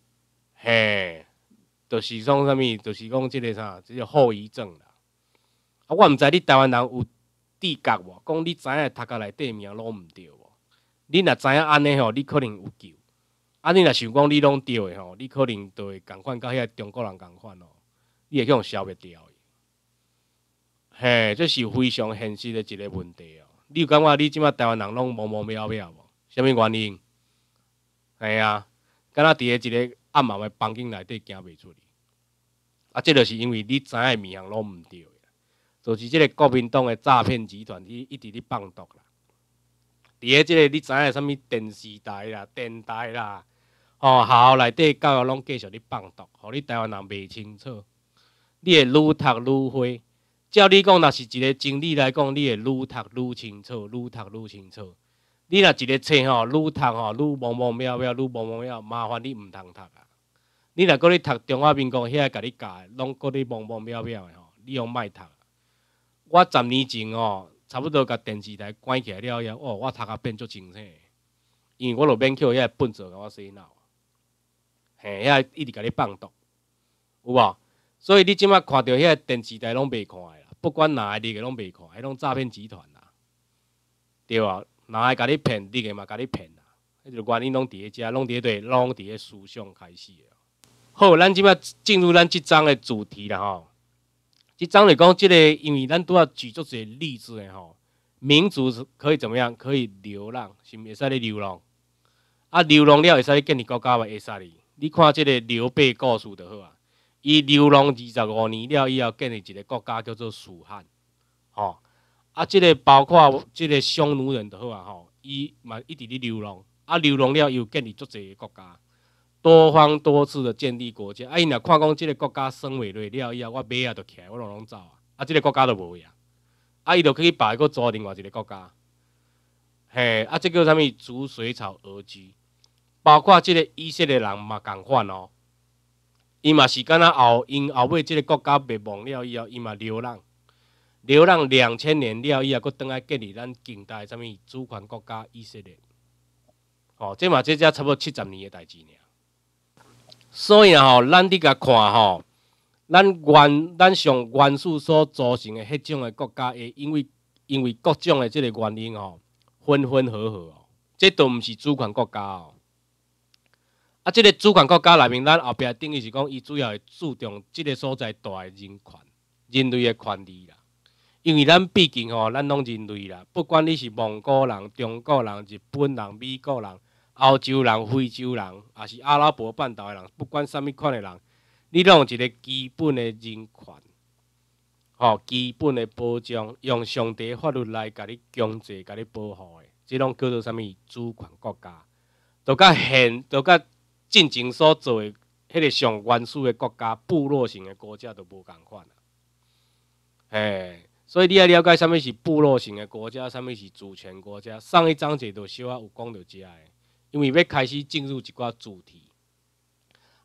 嘿，就是讲什物，就是讲即个啥？这个后遗症啦。啊，我毋知你台湾人有知觉无？讲你知影读家来底名拢毋对？你若知影安尼吼，你可能有救；啊，你若想讲你拢对的吼，你可能就会共款，甲遐中国人共款哦，你会去互消灭掉的。嘿，这是非常现实的一个问题哦。你有感觉你即马台湾人拢无无渺渺无？啥物原因？哎啊，敢若伫个一个暗暗的房间内底行袂出去。啊，即就是因为你影个物向拢毋对的，就是即个国民党诶诈骗集团伊一直咧放毒啦。伫喺即个你知影啥物电视台啦、电台啦，吼校内底教育拢继续咧放毒，互你台湾人袂清楚。你会愈读愈花。照你讲，若是一个经理来讲，你会愈读愈清楚，愈读愈清楚。你若一个册吼愈读吼愈懵懵妙妙，愈懵懵妙，麻烦你毋通读啊。你若讲你读中华民国，遐个甲你教诶，拢讲你懵懵妙妙诶吼，你用莫读。我十年前哦。差不多甲电视台关起来了，以后，哦，我头壳变足清醒，因为我落边口遐笨仔甲我洗脑，嘿，遐一直甲你放毒，有无？所以你即满看到遐电视台拢袂看的啦，不管哪下立个拢袂看，迄种诈骗集团啦，对无？哪下甲你骗你个嘛，甲你骗啦，迄就原因拢伫咧遮，拢伫咧对，拢伫咧思想开始的。好，咱即满进入咱即章的主题啦吼。即张来讲，即个因为咱都要举足些例子的吼，民族是可以怎么样？可以流浪，是毋会使咧流浪？啊，流浪了会使建立国家袂会使哩？你看即个刘备故事就好啊，伊流浪二十五年了以后，建立一个国家叫做蜀汉，吼。啊，即个包括即个匈奴人就好啊吼，伊嘛一直咧流浪，啊，流浪了又建立足侪个国家。多方多次的建立国家，啊！伊若看讲即个国家生未落了以后，我马啊，就起来，我拢拢走啊！啊，即个国家都无呀，啊，伊就去以把伊搁租另外一个国家，吓！啊，即叫啥物？逐水草而居，包括即个以色列人嘛，共款哦。伊嘛是敢若后，因后尾即个国家灭亡了以后，伊嘛流浪，流浪两千年了以后，佫倒来建立咱近代啥物主权国家以色列。哦，即嘛即只差不多七十年的代志呢。所以吼，咱伫个看吼，咱原咱上原始所组成的迄种的国家，会因为因为各种的即个原因吼，分分合合哦。这都毋是主权国家哦。啊，这个主权国家内面，咱后壁等于是讲，伊主要会注重这个所在大的人权、人类的权利啦。因为咱毕竟吼，咱拢人类啦，不管你是蒙古人、中国人、日本人、美国人。欧洲人、非洲人，还是阿拉伯半岛的人，不管什物款的人，你有一个基本的人权，吼，基本的保障，用上帝法律来甲你强制、甲你保护的，即拢叫做啥物主权国家，都甲现，都甲进前所做的迄个上原始的国家、部落型的国家都无共款啊。嘿。所以你要了解什物是部落型的国家，什物是主权国家，上一章节都小微有讲到遮个，因为要开始进入一个主题，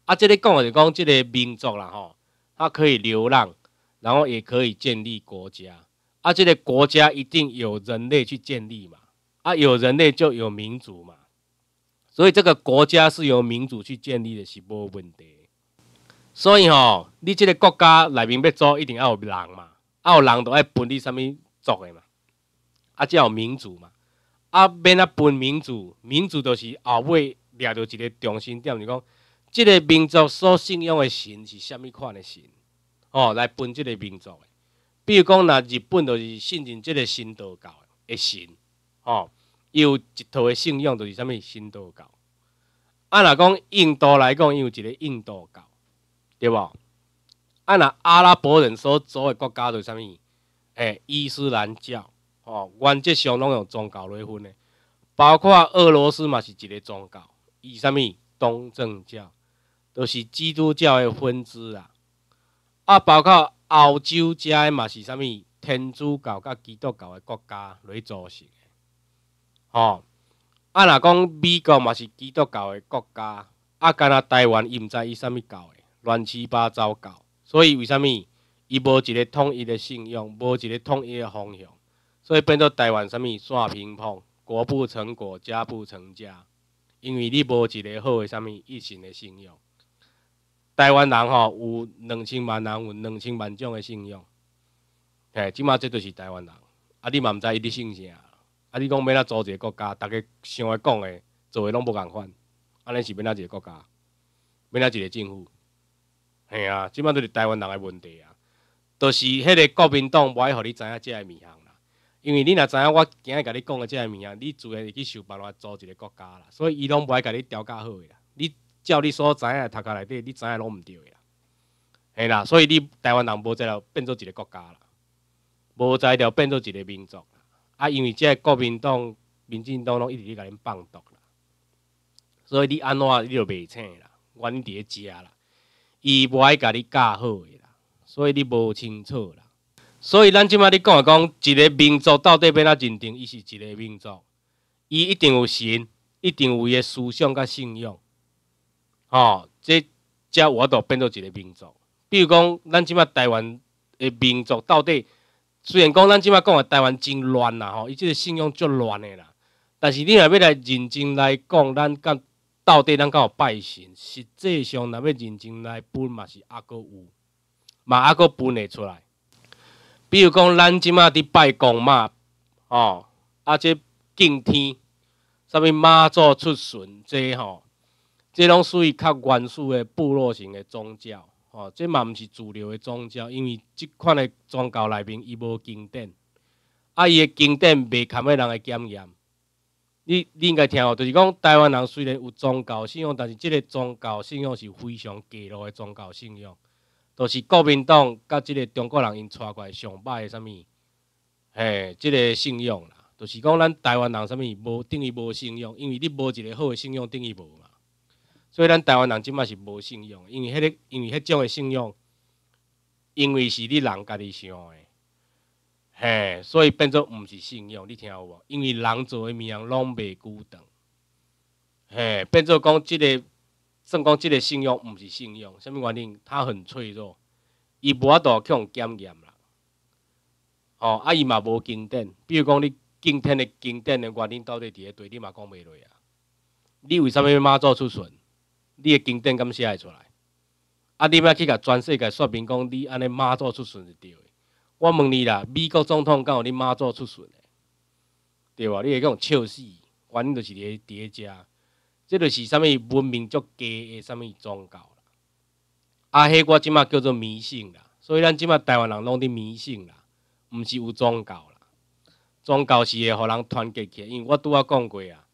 啊，这里讲的是讲这个民族啦吼，它可以流浪，然后也可以建立国家，啊，这个国家一定有人类去建立嘛，啊，有人类就有民族嘛，所以这个国家是由民族去建立的是无问题，所以吼，你这个国家内面要做一定要有人嘛，啊，有人都爱分你啥物族的嘛，啊，叫民族嘛。啊，免啊分民主，民主就是后尾掠到一个中心点，你讲，这个民族所信仰的神是虾物款的神？哦，来分这个民族。比如讲，若日本就是信奉这个神道教的神，哦，有一套的信仰就是虾物神道教。啊，那讲印度来讲，伊有一个印度教，对不？啊，那阿拉伯人所做的国家就是虾米？哎，伊斯兰教。哦，原则上拢用宗教来分的，包括俄罗斯嘛是一个宗教，以啥物东正教，都是基督教的分支啊。啊，包括欧洲遮的嘛是啥物天主教甲基督教的国家来组成的。吼，啊，若讲美国嘛是基督教的国家，啊，干若台湾伊毋知伊啥物教的，乱七八糟教，所以为啥物伊无一个统一的信仰，无一个统一的方向。所以变做台湾，啥物刷乒乓，国不成国，家不成家，因为你无一个好的啥物，一身的信用。台湾人吼，有两千万人，有两千万种的信用，嘿，即马即都是台湾人。啊，汝嘛毋知伊伫信啥，啊，汝讲要呾做一个国家，逐个想的讲的做的拢无共款，安尼是欲呾一个国家，欲呾一个政府，嘿啊，即马都是台湾人的问题啊，就是迄个国民党无爱互汝知影遮的面向。因为你若知影我今日甲你讲的这个物件，你自然会去想办法做一个国家啦。所以伊拢不爱甲你调教好的啦。你照你所知影，头壳内底你知影拢毋对的啦，系啦。所以你台湾人无在调变做一个国家啦，无在调变做一个民族啦。啊，因为即个国民党、民进党拢一直咧甲你放毒啦。所以你安怎你就袂醒啦，伫咧遮啦。伊无爱甲你教好的啦，所以你无清楚啦。所以咱即摆咧讲诶讲一个民族到底要哪认定伊是一个民族？伊一定有神，一定有伊个思想甲信仰，吼，这有法度变做一个民族。比如讲，咱即摆台湾诶民族到底？虽然讲咱即摆讲的台湾真乱啦，吼，伊即个信仰足乱诶啦。但是你若要来认真来讲，咱甲到底咱甲拜神，实际上若要认真来分嘛是阿个有，嘛阿个分会出来。比如讲，咱即马伫拜公嘛，吼，啊，即敬天，啥物妈祖出巡，即吼，即拢属于较原始的部落型的宗教，吼，即嘛毋是主流的宗教，因为即款的宗教内面伊无经典，啊，伊的经典袂堪人的检验。你你应该听哦，就是讲台湾人虽然有宗教信仰，但是即个宗教信仰是非常低落的宗教信仰。就是国民党甲即个中国人因带过来上歹的啥物，嘿，即个信用啦，就是讲咱台湾人啥物无等于无信用，因为你无一个好的信用等于无嘛。所以咱台湾人即摆是无信用，因为迄个因为迄种的信用，因为是你人家己想的，嘿，所以变做毋是信用，你听有无？因为人做诶物件拢袂孤单，嘿，变做讲即个。算讲即个信用毋是信用，什物原因？它很脆弱，伊无法度去互检验啦。哦，啊伊嘛无经典，比如讲你今天的经典的原因到底伫咧队，你嘛讲袂落啊。你为甚物要马做出损？你的经典敢写会出来？啊，你要去甲全世界说明讲你安尼马做出损是对的。我问你啦，美国总统敢有你马做出损的？对吧？你会讲笑死，原因就是伫伫咧遮。即就是啥物文明足低的啥物宗教啦？啊，迄我即嘛叫做迷信啦。所以咱即嘛台湾人拢伫迷信啦，毋是有宗教啦。宗教是会予人团结起来，因为我拄仔讲过啊，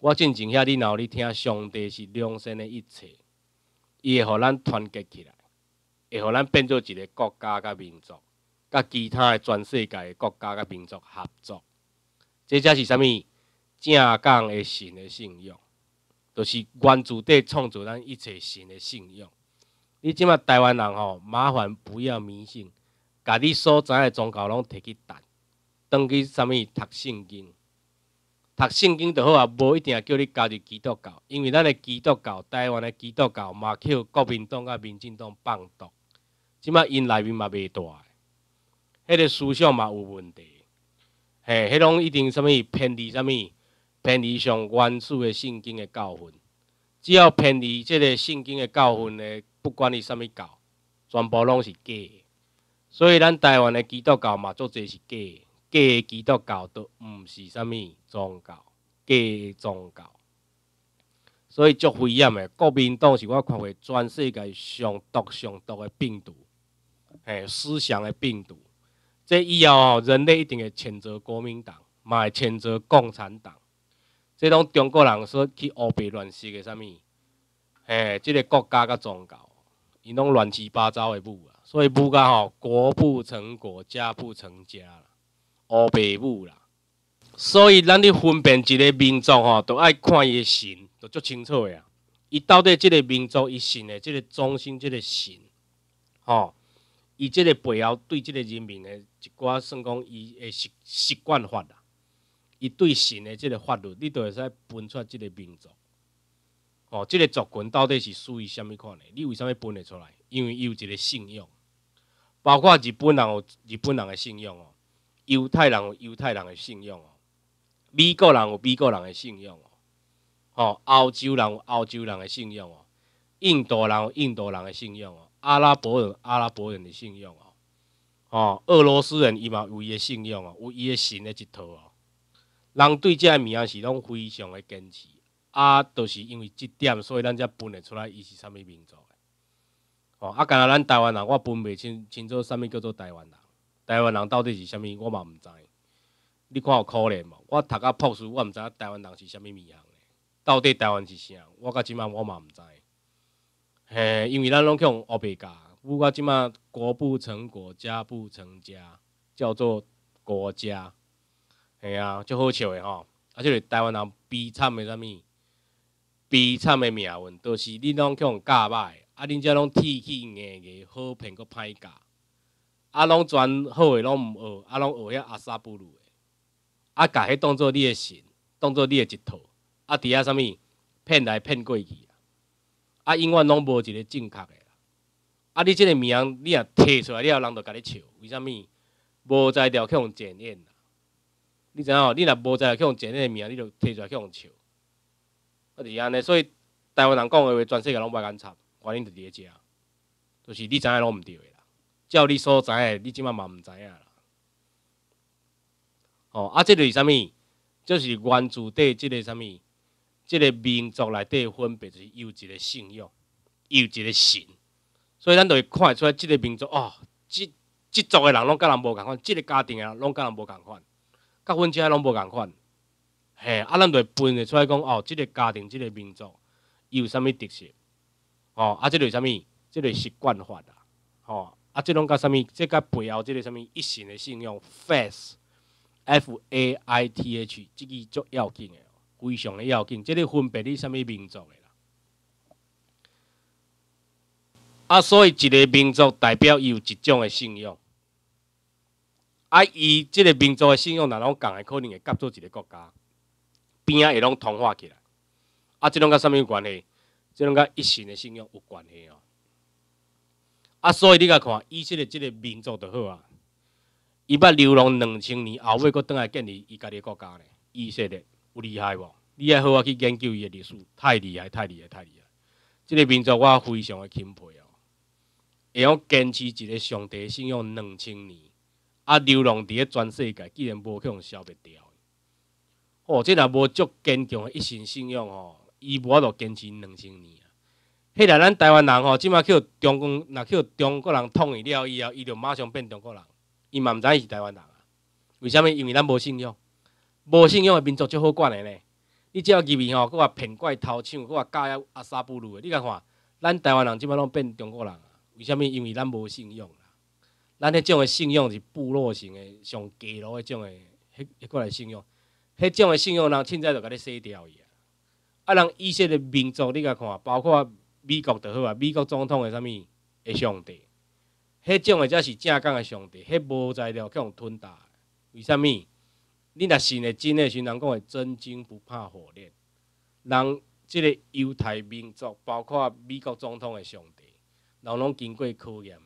我进前遐伫有伫听，上帝是良心的一切，伊会予咱团结起来，会予咱变做一个国家甲民族，甲其他的全世界的国家甲民族合作。即才是啥物正港的神的信仰。就是原主地创造咱一切神的信仰。你即马台湾人吼，麻烦不要迷信，家你所知的宗教拢摕去谈，当去啥物读圣经，读圣经就好啊，无一定叫你加入基督教，因为咱的基督教，台湾的基督教嘛，被国民党甲民进党放毒，即马因内面嘛袂大，迄个思想嘛有问题，嘿，迄拢一定啥物偏离啥物。偏离上原始的圣经的教训，只要偏离即个圣经的教训呢，不管你什物教，全部拢是假。的。所以咱台湾的基督教嘛，做这是假的，假基督教，都毋是什物宗教，假的宗教。所以足危险的，国民党是我看为全世界上毒上毒的病毒，嘿，思想的病毒。即以后哦，人类一定会谴责国民党，嘛谴责共产党。即拢中国人说去乌白乱说个啥物，嘿，即个国家个宗教，伊拢乱七八糟个母啊，所以母家吼国不成国家不成家，啦，乌白母啦。所以咱咧分辨一个民族吼，都爱看伊个神，都足清楚个啊。伊到底即个民族伊神的即个中心，即个神，吼，伊即个背后对即个人民的一寡，算讲伊的习习惯化啦。伊对神的即个法律，你都会使分出即个民族，吼，即个族群到底是属于虾物款的？你为啥物分的出来？因为伊有一个信用，包括日本人有日本人的信用哦，犹太人有犹太人的信用哦，美国人有美国人的信用哦，哦，欧洲人有欧洲人的信用哦，印度人有印度人的信用哦，阿拉伯人阿拉伯人的信用哦，哦，俄罗斯人伊嘛有伊的信用哦，有伊的神的一套哦。人对这个啊是拢非常的坚持，啊，就是因为即点，所以咱才分得出来伊是啥物民族的。哦，啊，敢若咱台湾人，我分袂清清楚啥物叫做台湾人，台湾人到底是啥物，我嘛毋知。你看有可怜无？我读啊博士，我毋知台湾人是啥物物样到底台湾是啥？我到即满我嘛毋知。嘿，因为咱拢互阿白教，不过即满国不成国，家不成家，叫做国家。系啊，足好笑诶吼！啊，即个台湾人悲惨诶，啥物？悲惨诶命运，都是你拢去互教歹，啊，恁遮拢提起硬硬，好骗阁歹教，啊，拢全好诶，拢毋学，啊，拢学遐阿萨布鲁诶，啊，甲迄当做你诶神，当做你诶一套，啊，伫遐啥物骗来骗过去啊，永远拢无一个正确诶。啊，你即个名你若摕出来了，人就甲你笑，为啥物？无才调去互检验。你知影哦，你若无在去用煎恁个名，你就摕来去用笑，就是安尼。所以台湾人讲的话，全世界拢袂敢插，原因就伫咧遮，就是你知影拢毋对的啦。照你所知的，你即满嘛毋知影啦。哦，啊，即个是啥物，就是原住地即个啥物，即个民族内底分别就是有一个信仰，有一个神。所以咱就会看会出来，即个民族哦，即即族的人拢甲人无共款，即个家庭人拢甲人无共款。结婚前拢无共款，嘿，啊，咱就分诶出来讲哦，即个家庭、即个民族，伊有啥物特色？哦，啊，即类啥物？即类习惯法啦，哦，啊，即拢甲啥物？即甲背后，即个啥物？一神的信仰，faith，f a i t h，即个足要紧的，非常的要紧。即个分别你啥物民族的啦？啊，所以一个民族代表伊有一种的信仰。啊！伊即个民族的信用，若拢共个，可能会合做一个国家，边仔会拢同化起来。啊，即种甲啥物有关系？即种甲一神的信用有关系哦。啊，所以你甲看，伊即个即个民族就好啊。伊捌流浪两千年，后尾佫倒来建立伊家己的国家呢。伊说的有厉害无？你也好啊，去研究伊的历史，太厉害，太厉害，太厉害。即个民族我非常的钦佩哦，会用坚持一个上帝的信用两千年。啊！流浪伫个全世界，既然无去互消灭掉。哦，这若无足坚强的一身信用哦，伊无法度坚持两千年。迄个咱台湾人吼，即摆去中共，若去中国人统一了以后，伊就马上变中国人，伊嘛毋知伊是台湾人啊。为什么？因为咱无信用。无信用的民族，就好管的呢。你只要入面吼，佮我骗拐偷抢，佮我教阿三不如的，你敢看？咱台湾人即摆拢变中国人啊？为什么？因为咱无信用。咱迄种诶信用是部落型诶，上低落迄种诶，迄迄款诶信用，迄种诶信用人凊彩就甲你洗掉伊啊。啊，人伊些诶民族你甲看，包括美国就好啊，美国总统诶啥物诶上帝，迄种诶则是正港诶上帝，迄无材料去用吞大。为啥物？你若信诶真诶是人讲诶真金不怕火炼，人即个犹太民族，包括美国总统诶上帝，人拢经过考验。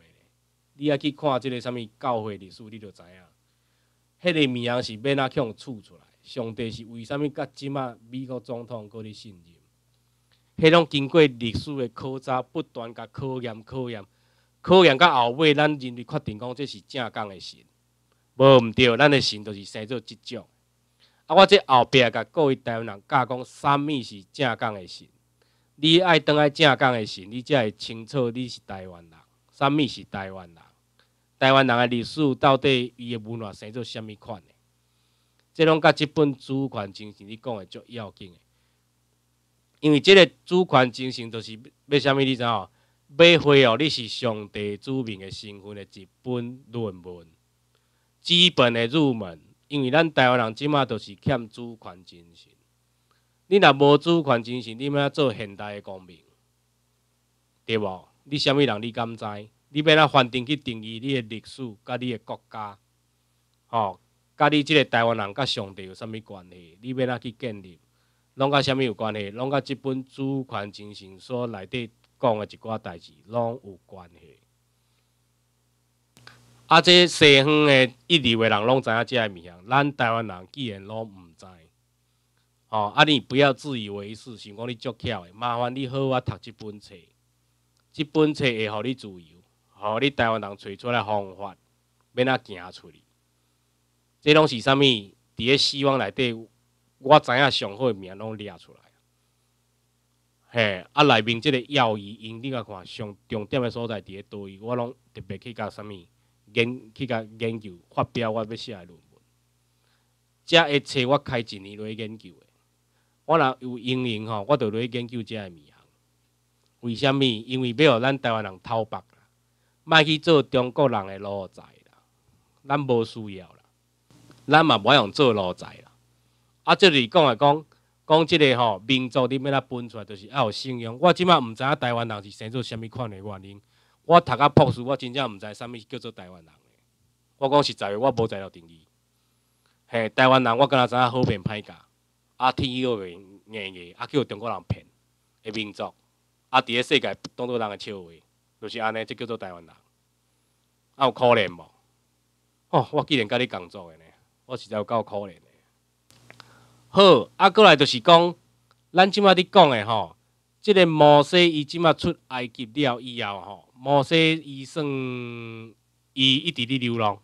你爱去看即个什物教会历史，你就知影，迄个名是变哪样出出来？上帝是为啥物甲即马美国总统搁你信任？迄种经过历史的考察，不断甲考验、考验、考验，到后尾咱人类确定讲这是正港的神。无毋对，咱的神就是生做即种。啊，我这后壁甲各位台湾人教讲啥物是正港的神？你爱当爱正港的神，你才会清楚你是台湾人。什物是台湾人？台湾人的历史到底伊的文化生做什物款的？即拢甲即本主权精神，你讲的足要紧的。因为即个主权精神就是要啥物？你知哦？要会哦！你是上帝主民的身份的一本论文，基本的入门。因为咱台湾人即马都是欠主权精神。你若无主权精神，你咩做现代的公民？对无？你虾物人你敢知？你要怎判定去定义你的历史、甲你的国家，吼？甲你这个台湾人甲上帝有虾物关系？你要怎去建立？拢甲虾物有关系？拢甲这本主权精神所内底讲的一寡代志拢有关系。啊，这西方的一、流的人拢知影这个物件，咱台湾人既然拢毋知。哦，啊，你不要自以为是，想讲你足巧的，麻烦你好好读这本册。即本册会予你自由，予你台湾人找出来方法，免那行出去。即拢是啥物？伫咧希望内底，我知影上好诶名拢列出来。嘿，啊内面即个要义，因你甲看上重点诶所在伫咧多位，我拢特别去甲啥物研去甲研究、发表，我要写诶论文。这诶册我开一年落研究诶，我若有闲用吼，我著落研究遮诶物。为什物？因为要互咱台湾人白啦，莫去做中国人的奴才啦！咱无需要啦，咱嘛袂用做奴才啦！啊，即里讲来讲讲即个吼，民族你要来分出来，就是要有信用。我即马毋知影台湾人是生做什物款的原因。我读较博士，我真正毋知虾是叫做台湾人。我讲实在话，我无在了定义。嘿，台湾人我敢若知影好变歹个，啊天要的硬硬，啊叫中国人骗的民族。啊！伫咧世界当做人个笑话，就是安尼，即叫做台湾人，啊有可怜无？哦，我既然甲你工作个呢，我实在有够可怜。好，啊过来就是讲，咱即马伫讲个吼，即个摩西伊即马出埃及了以后吼，摩西伊算伊一直伫流浪，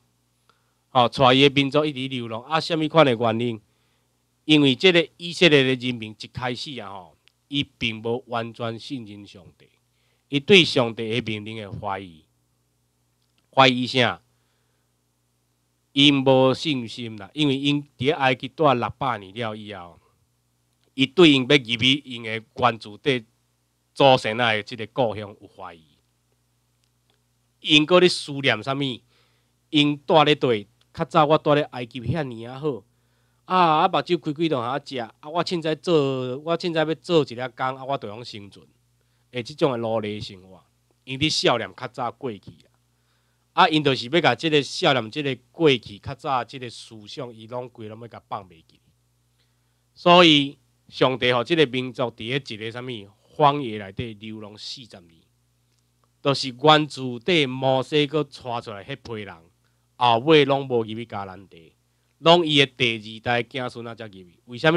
吼、带伊诶民族一直流浪，啊，什物款个原因？因为即个以色列个人民一开始啊吼。伊并无完全信任上帝，伊对上帝的命令会怀疑，怀疑啥？因无信心啦，因为因伫埃及住六百年了以后，伊对因要入去因的关注地祖先啊，即个故乡有怀疑。因个咧思念啥物？因待咧地较早，我待咧埃及遐尔啊好。啊啊！目睭开开动，哈食啊！我凊彩做，我凊彩要做一粒工啊！我著用生存，诶，即种的奴隶生活，因伫少年较早过去啊！啊，因就是要甲即个少年，即个过去较早，即个思想伊拢规拢要甲放袂记。所以，上帝吼，即个民族伫咧一个啥物？荒野内底流浪四十年，都是源自底摩西哥带出来迄批人，后尾拢无入去加兰地。拢伊个第二代囝孙啊才入去，为虾物？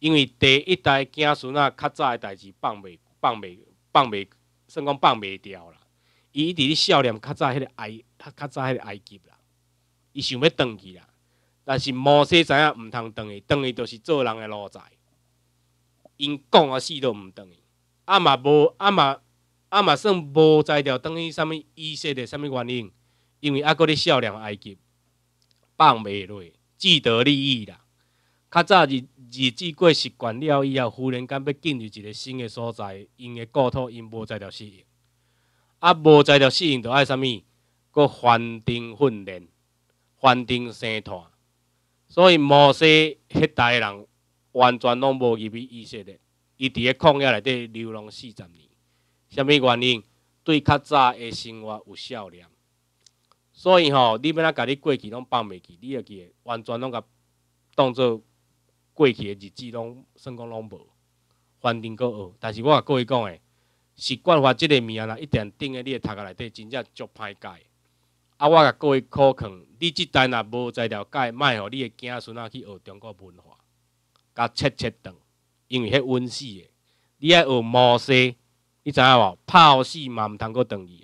因为第一代囝孙啊较早个代志放袂放袂放袂，算讲放袂掉啦。伊伫咧少年较早迄个埃，较早迄个埃及啦，伊想要遁去啦，但是无说知影毋通遁去，遁去就是做人个路才。因讲啊死都毋遁去，啊嘛无啊嘛。啊嘛算无在条，等于啥物意思的啥物原因？因为阿哥咧少年埃及放袂落。既得利益啦，较早日日子过习惯了以后，忽然间要进入一个新的所在，因的故土因无在了适应，啊，无在了适应就爱啥物，佮环境训练、环境生态，所以某西迄代人完全拢无入面意识的，伊伫个矿野内底流浪四十年，啥物原因？对较早的生活有笑脸。所以吼，你要哪甲你过去拢放袂记，你个记完全拢甲当做过去的日子拢，算讲拢无，反正够学。但是我也各位讲个，习惯化即个物仔啦，一定定在你个头壳内底，真正足难改。啊，我甲各位考劝，你即代若无在了解，莫互你会囝孙仔去学中国文化，甲切切断，因为迄温习个，你爱学毛细，你知影无？拍死嘛毋通阁断伊。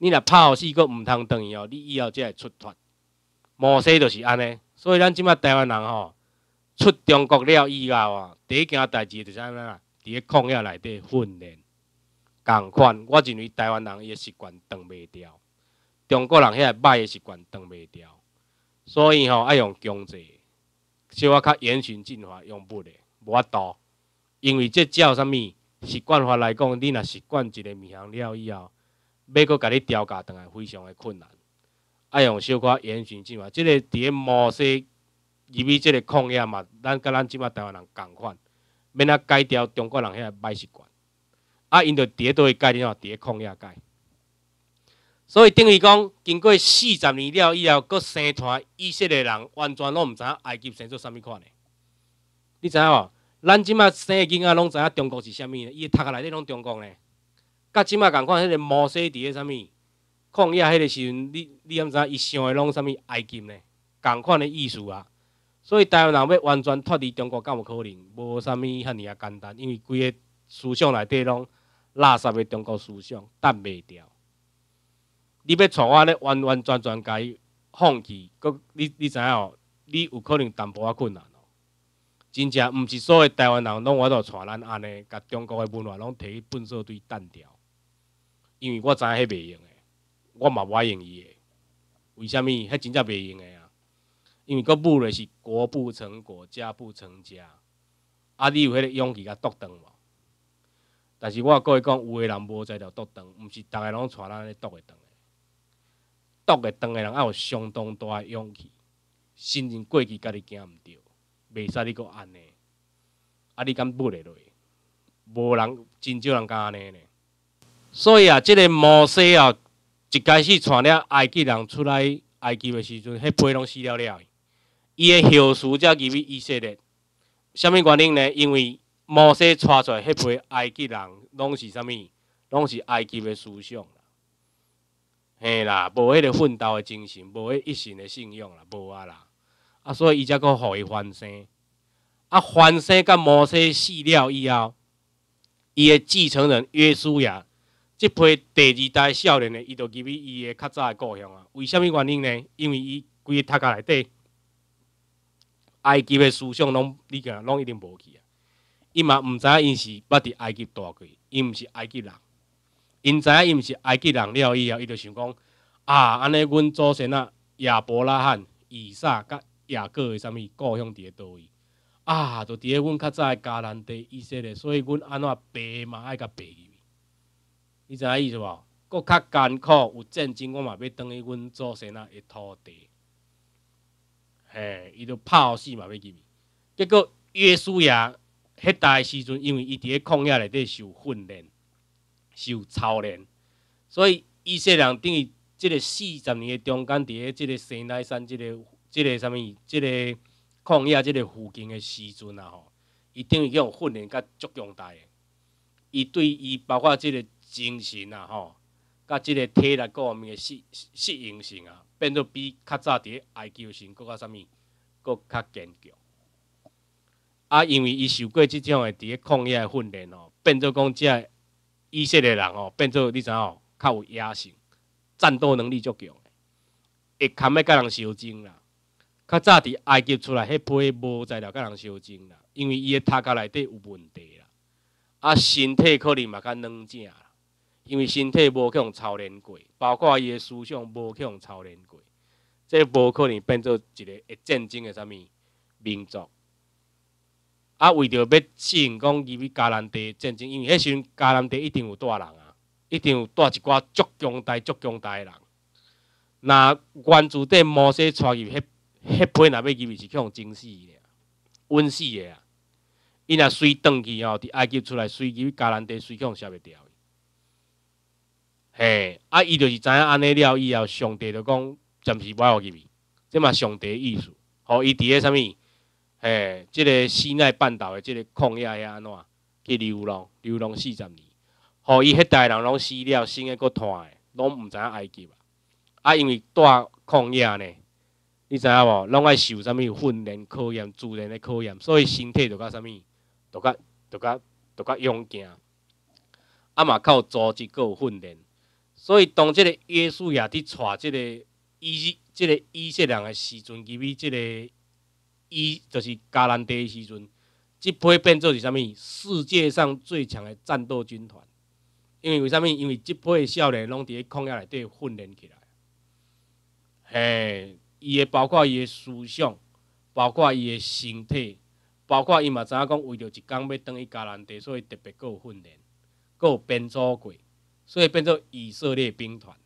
你若拍互死，佫毋通等伊哦，你以后才会出脱。模式就是安尼，所以咱即摆台湾人吼出中国了以后啊，第一件代志就是安尼啦，伫个空野内底训练，共款。我认为台湾人伊个习惯断袂掉，中国人遐歹个习惯断袂掉，所以吼爱用强制，小可较严循进化用不的无法度。因为这叫啥物？习惯化来讲，你若习惯一个物项了以后。要搁甲你调教，倒来，非常诶困难。啊，用小可言传身教，即个伫咧模式意味，即个抗业嘛，咱甲咱即卖台湾人共款，免啊改掉中国人遐歹习惯。啊，因着第一对改怎样？伫咧矿业改。所以等于讲，经过四十年了以后，阁生脱意识诶人，完全拢毋知影埃及生做啥物款诶。你知影无？咱即卖生诶囡仔拢知影中国是啥物，伊读个内底拢中国呢。甲即摆共款，迄个摩西伫个啥物旷野迄个时阵，你你阿毋知伊想的拢啥物爱及呢？共款的意思啊。所以台湾人要完全脱离中国，敢有可能？无啥物赫尔啊简单，因为规个思想内底拢垃圾的中国思想，淡袂掉。你要带我咧完完全全甲伊放弃，佮你你知影哦？你有可能淡薄仔困难哦。真正毋是所有台湾人拢有法度带咱安尼，甲中国的文化拢摕去粪扫堆淡掉。因为我知影迄袂用的，我嘛无爱用伊的。为虾物迄真正袂用的啊！因为佮买的是国不成国，家不成家。啊！你有迄个勇气甲独当无？但是我佮你讲，有诶人无才调独当，毋是逐个拢带咱咧独诶当的。独诶当的人要有相当大勇气，信任过去家己惊毋着，袂使你佮安尼。啊！你敢买的落？无人真少人敢安尼呢。所以啊，即个摩西啊一开始带了埃及人出来埃及的时阵，迄批拢死了了伊的后事才起于以色列，什物原因呢？因为摩西带出来迄批埃及人拢是啥物？拢是埃及的思想啦，嘿啦，无迄个奋斗的精神，无迄一心的信仰啦，无啊啦。啊，所以伊才阁互伊翻身。啊，翻身甲摩西死了以后，伊的继承人约书亚。即批第二代少年呢，伊就入去伊个较早个故乡啊？为虾物原因呢？因为伊规归塔加内底，埃及个思想拢你讲，拢一定无去啊！伊嘛毋知影，因是捌伫埃及住过，伊毋是埃及人，因知影，伊毋是埃及人了以后，伊就想讲啊，安尼阮祖先啊，亚伯拉罕、以撒、甲雅各为虾物故乡伫个倒位？啊，就伫个阮较早个家人地伊说嘞，所以阮安怎爬嘛爱个白？你知影意思无？够较艰苦，有战争，我嘛要等于阮祖先啊一土地，嘿，伊拍互死嘛要入去。结果，耶稣亚迄代时阵，因为伊伫咧旷野内底受训练、受操练，所以伊说人等于即个四十年的中间，伫咧即个西奈山、即个、即个啥物、即个旷野、即个附近诶时阵啊，吼，伊等于叫训练甲足强大诶，伊对伊包括即个。精神啊，吼，佮即个体力各方面的适适应性啊，变做比较早伫埃及人更较甚物，佮较坚强。啊，因为伊受过即种个咧抗压训练哦，变做讲即个以色列人哦，变做你知影哦，较有野性，战斗能力足强会堪要佮人受精啦。较早伫埃及出来迄批无才了佮人受精啦，因为伊的头壳内底有问题啦，啊，身体可能嘛较软只。因为身体无去互操练过，包括伊的思想无去互操练过，即无可能变做一个会战争的啥物民族。啊，为着要适应讲移民加兰地战争，因为迄时阵加兰地一定有带人啊，一定有带一寡足强大、足强大的人。那原住地摩西带越迄迄批，若要移民是去互惊死的，瘟死的啊！伊若随转去吼，伫埃及出来，随去加兰地，随互消灭掉。嘿，啊，伊就是知影安尼了以后，上帝就讲暂时无要紧，即嘛上帝意思。吼，伊伫咧啥物？嘿，即个西奈半岛的即个旷野遐安怎？去流浪，流浪四十年。吼，伊迄代人拢死了，新个搁摊的，拢毋知影埃及啊。啊，因为住旷野呢，你知影无？拢爱受啥物训练考验、自然的考验，所以身体就较啥物，就较就较就较勇健。啊嘛靠，织即有训练。所以，当即个耶稣也伫带即个伊、即个伊色列的时阵，及比即个伊，就是加兰地的时阵，即批变做是啥物？世界上最强的战斗军团。因为为啥物？因为即批少年拢伫空下内底训练起来。嘿，伊的包括伊的思想，包括伊的身体，包括伊嘛，知影讲？为着一工要当伊加兰地，所以特别有训练，有变组过。所以变成以色列兵团，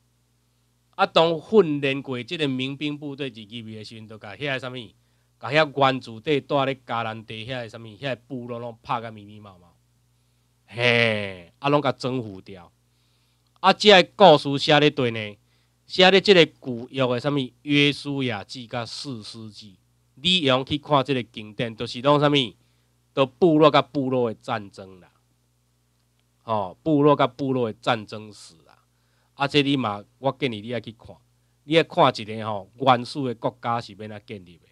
啊，当训练过即个民兵部队之的时，都甲遐啥物，甲遐原住地带咧加兰地遐什么遐部落拢拍的密密麻麻，嘿，啊拢甲征服掉，啊，即个故事写哩对呢，写哩这个古约的什物约书亚记甲四世纪，你用去看这个经典，就是拢啥物，都部落甲部落的战争啦。哦，部落甲部落的战争史啦，啊！即你嘛，我建议你爱去看，你爱看一个吼，原始的国家是变哪建立的，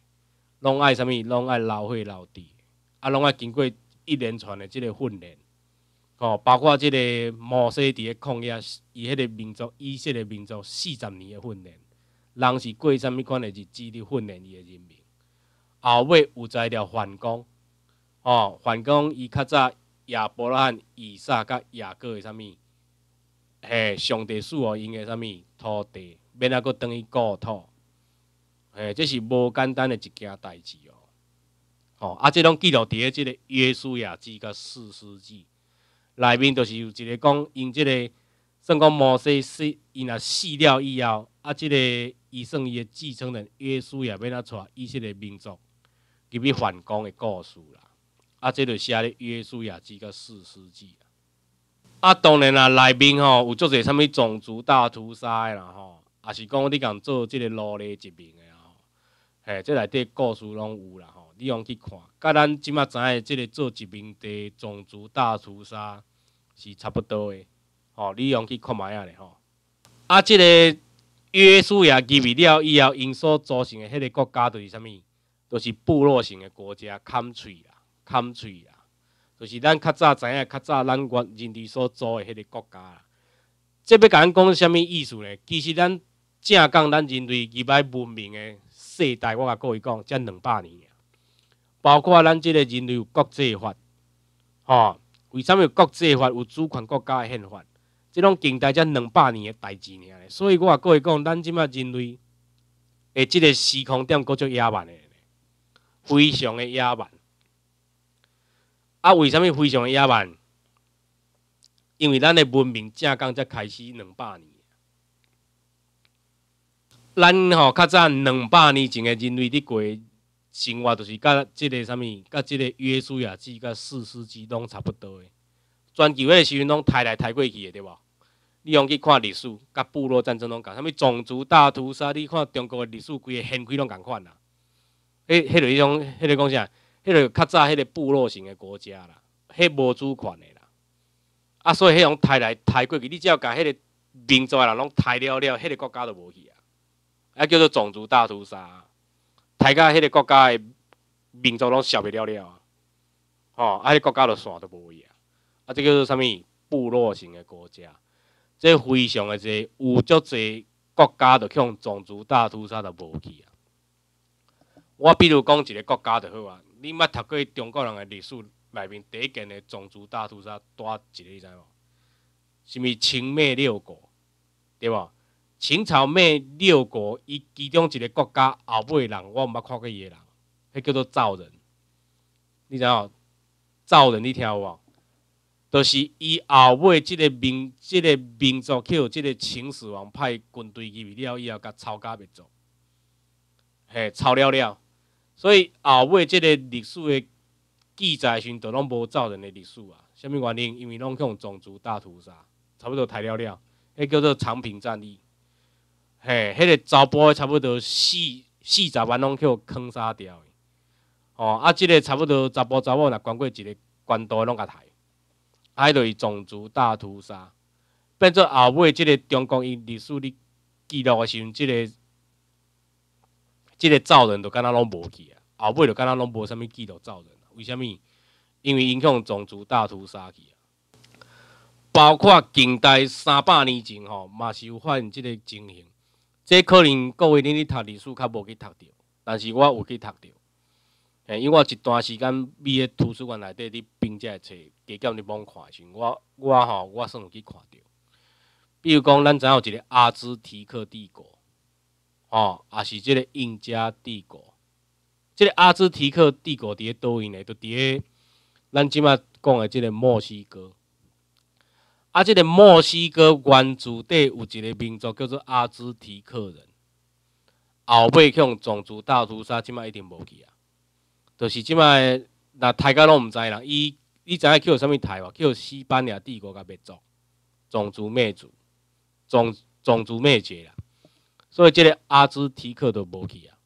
拢爱啥物，拢爱老血老地，啊，拢爱经过一连串的即个训练，吼，包括即个毛西伫诶抗压，伊迄个民族，伊迄个民族四十年的训练，人是过啥物款的是子力训练伊的人民，后尾有在了反攻，吼，反攻伊较早。亚伯兰、以撒、甲雅各的啥物？嘿，上帝赐予因的啥物土地？免啊，佫等于国土。嘿，这是无简单的一件代志哦。哦，啊，即拢记录伫咧即个耶稣亚记》甲《四世纪内面，就是有一个讲因即个，算讲摩西死，因啊死了以后，啊，即个以伊的继承人耶稣亚变啊，娶伊即个民族，入边反攻的故事啦。啊，即就写啊，约书亚记甲四世纪啊。啊，当然啊，内面吼有足侪啥物种族大屠杀啦吼，也是讲你共做即个奴隶殖民的吼，嘿，即内底故事拢有啦吼。你用去看，甲咱即马知影即个做殖民地种族大屠杀是差不多的。吼，你用去看嘛呀嘞吼。啊，即个约书亚记了以后，因所造成的迄个国家就是啥物？都是部落型的国家砍脆贪嘴啊！就是咱较早知影、较早咱原人类所做诶迄个国家。即欲甲咱讲啥物意思呢？其实咱正讲咱人类入来文明诶世代，我甲各位讲，才两百年。包括咱即个人类有国际法，吼？为啥物有国际法？有主权国家诶宪法？即拢近代才两百年诶代志尔呢。所以我甲各位讲，咱即马人类，诶即个时空点够做野蛮诶，非常诶野蛮。啊，为甚物非常野蛮？因为咱的文明正刚才开始两百年。咱吼较早两百年前的人类的过生活，就是甲即个啥物，甲即个耶稣亚纪、甲四世之拢差不多的。全球的时阵拢太来太过去，的对无？你用去看历史，甲部落战争拢讲啥物种族大屠杀？你看中国的历史规个现开拢共款啦。迄、迄迄种迄个讲啥？迄个较早，迄个部落型的国家啦，迄无主权的啦，啊，所以迄种刣来刣过去，你只要共迄个民族人拢刣了了，迄个国家就无去啊，啊叫做种族大屠杀，刣甲迄个国家的民族拢消灭了了啊，吼，啊，迄国家就线都无去啊，啊，即叫做啥物部落型的国家，即非常诶，侪，有足侪国家都向种族大屠杀都无去啊，我比如讲一个国家就好啊。你捌读过中国人诶历史内面第一件诶种族大屠杀，多一个你知无？是是秦灭六国，对无？秦朝灭六国，伊其中一个国家后诶人，我毋捌看过伊诶人，迄叫做赵人。你知无？赵人你听有无？就是伊后尾即个民，即个民族，去互即个秦始皇派军队入去了以后，甲抄家灭族，嘿，抄了了。所以后尾即个历史的记载时，都拢无照人的历史啊。什物原因？因为拢互种族大屠杀，差不多太了了。迄叫做长平战役，嘿，迄个查波差不多四四十万拢去互坑杀掉的。哦，啊，即个差不多查甫查某若关过一个官刀拢甲杀，迄就是种族大屠杀，变做后尾即个中国因历史里记录的时阵，即个。即个造人就敢那拢无去啊，后尾就敢那拢无什么记录造人啊？为什么？因为影响种族大屠杀去啊！包括近代三百年前吼，嘛是有发现即个情形。这可能各位恁咧读历史较无去读着，但是我有去读着。诶，因为我一段时间咪喺图书馆内底伫并借册，加减咧望看时，我我吼我算有去看到。比如讲，咱前有一个阿兹提克帝国。哦，也是即个印加帝国，即个阿兹提克帝国，伫咧倒位呢？都伫咧咱即马讲的即个墨西哥。啊，即个墨西哥原住地有一个民族叫做阿兹提克人，后尾去用种族大屠杀，即马一定无去啊！就是即摆那大家拢毋知啦，伊伊知影去啥物台无？去西班牙帝国甲灭族，种族灭族，种种族灭绝啦！所以即个阿兹提克都无去啊！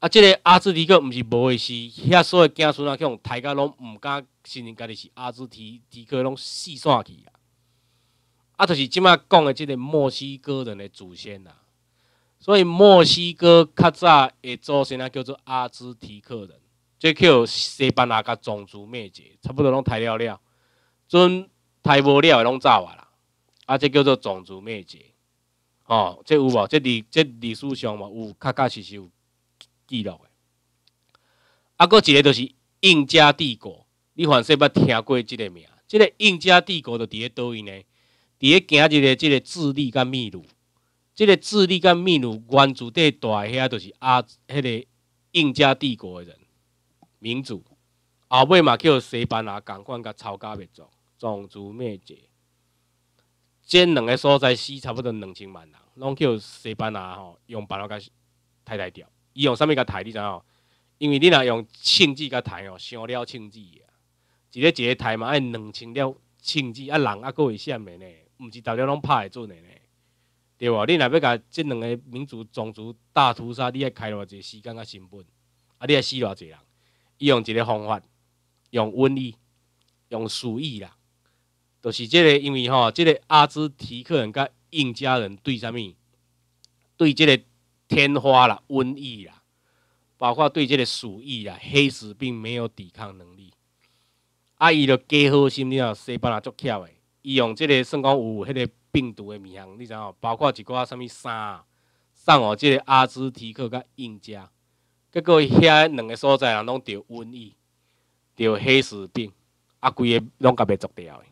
啊，这个阿兹提克毋是无诶，是遐所有家族啊，去大家拢毋敢承认家己是阿兹提提克，拢四散去啊！啊，就是即摆讲的即个墨西哥人的祖先呐。所以墨西哥较早的祖先啊？叫做阿兹提克人，最叫西班牙甲种族灭绝，差不多拢太了了，阵太无了的拢走啊啦！啊，即叫做种族灭绝。哦，这有哦，这历这历史上嘛有，确确实实有记录的。啊，个一个就是印加帝国，你凡说捌听过这个名。这个印加帝国就伫咧倒位呢？伫咧今日的即个智利跟秘鲁，这个智利跟秘鲁原住地大些就是阿迄个印加帝国的人，民族。后尾嘛叫西班牙共款甲抄家灭族，种族灭绝。这两个所在死差不多两千万人，拢叫西班牙吼用白话甲杀大掉。伊用啥物甲杀你知影？因为你若用枪支甲杀哦，伤了枪支啊，一个一个杀嘛，爱两千了枪支啊，人啊，佫会闪的呢，毋是逐了拢拍会准的呢，对无？你若要甲即两个民族种族大屠杀，你爱开偌济时间甲成本，啊，你爱死偌济人？伊用一个方法，用瘟疫，用鼠疫啦。就是即个，因为吼即个阿兹提克人甲印加人对啥物？对即个天花啦、瘟疫啦，包括对即个鼠疫啦、黑死病没有抵抗能力。啊，伊就加好心，你听西班牙足巧诶，伊用即个算讲有迄个病毒诶名项，你知影？包括一寡啥物衫，送哦，即个阿兹提克甲印加，结果遐两个所在人拢着瘟疫，着黑死病，啊，规个拢甲袂绝调诶。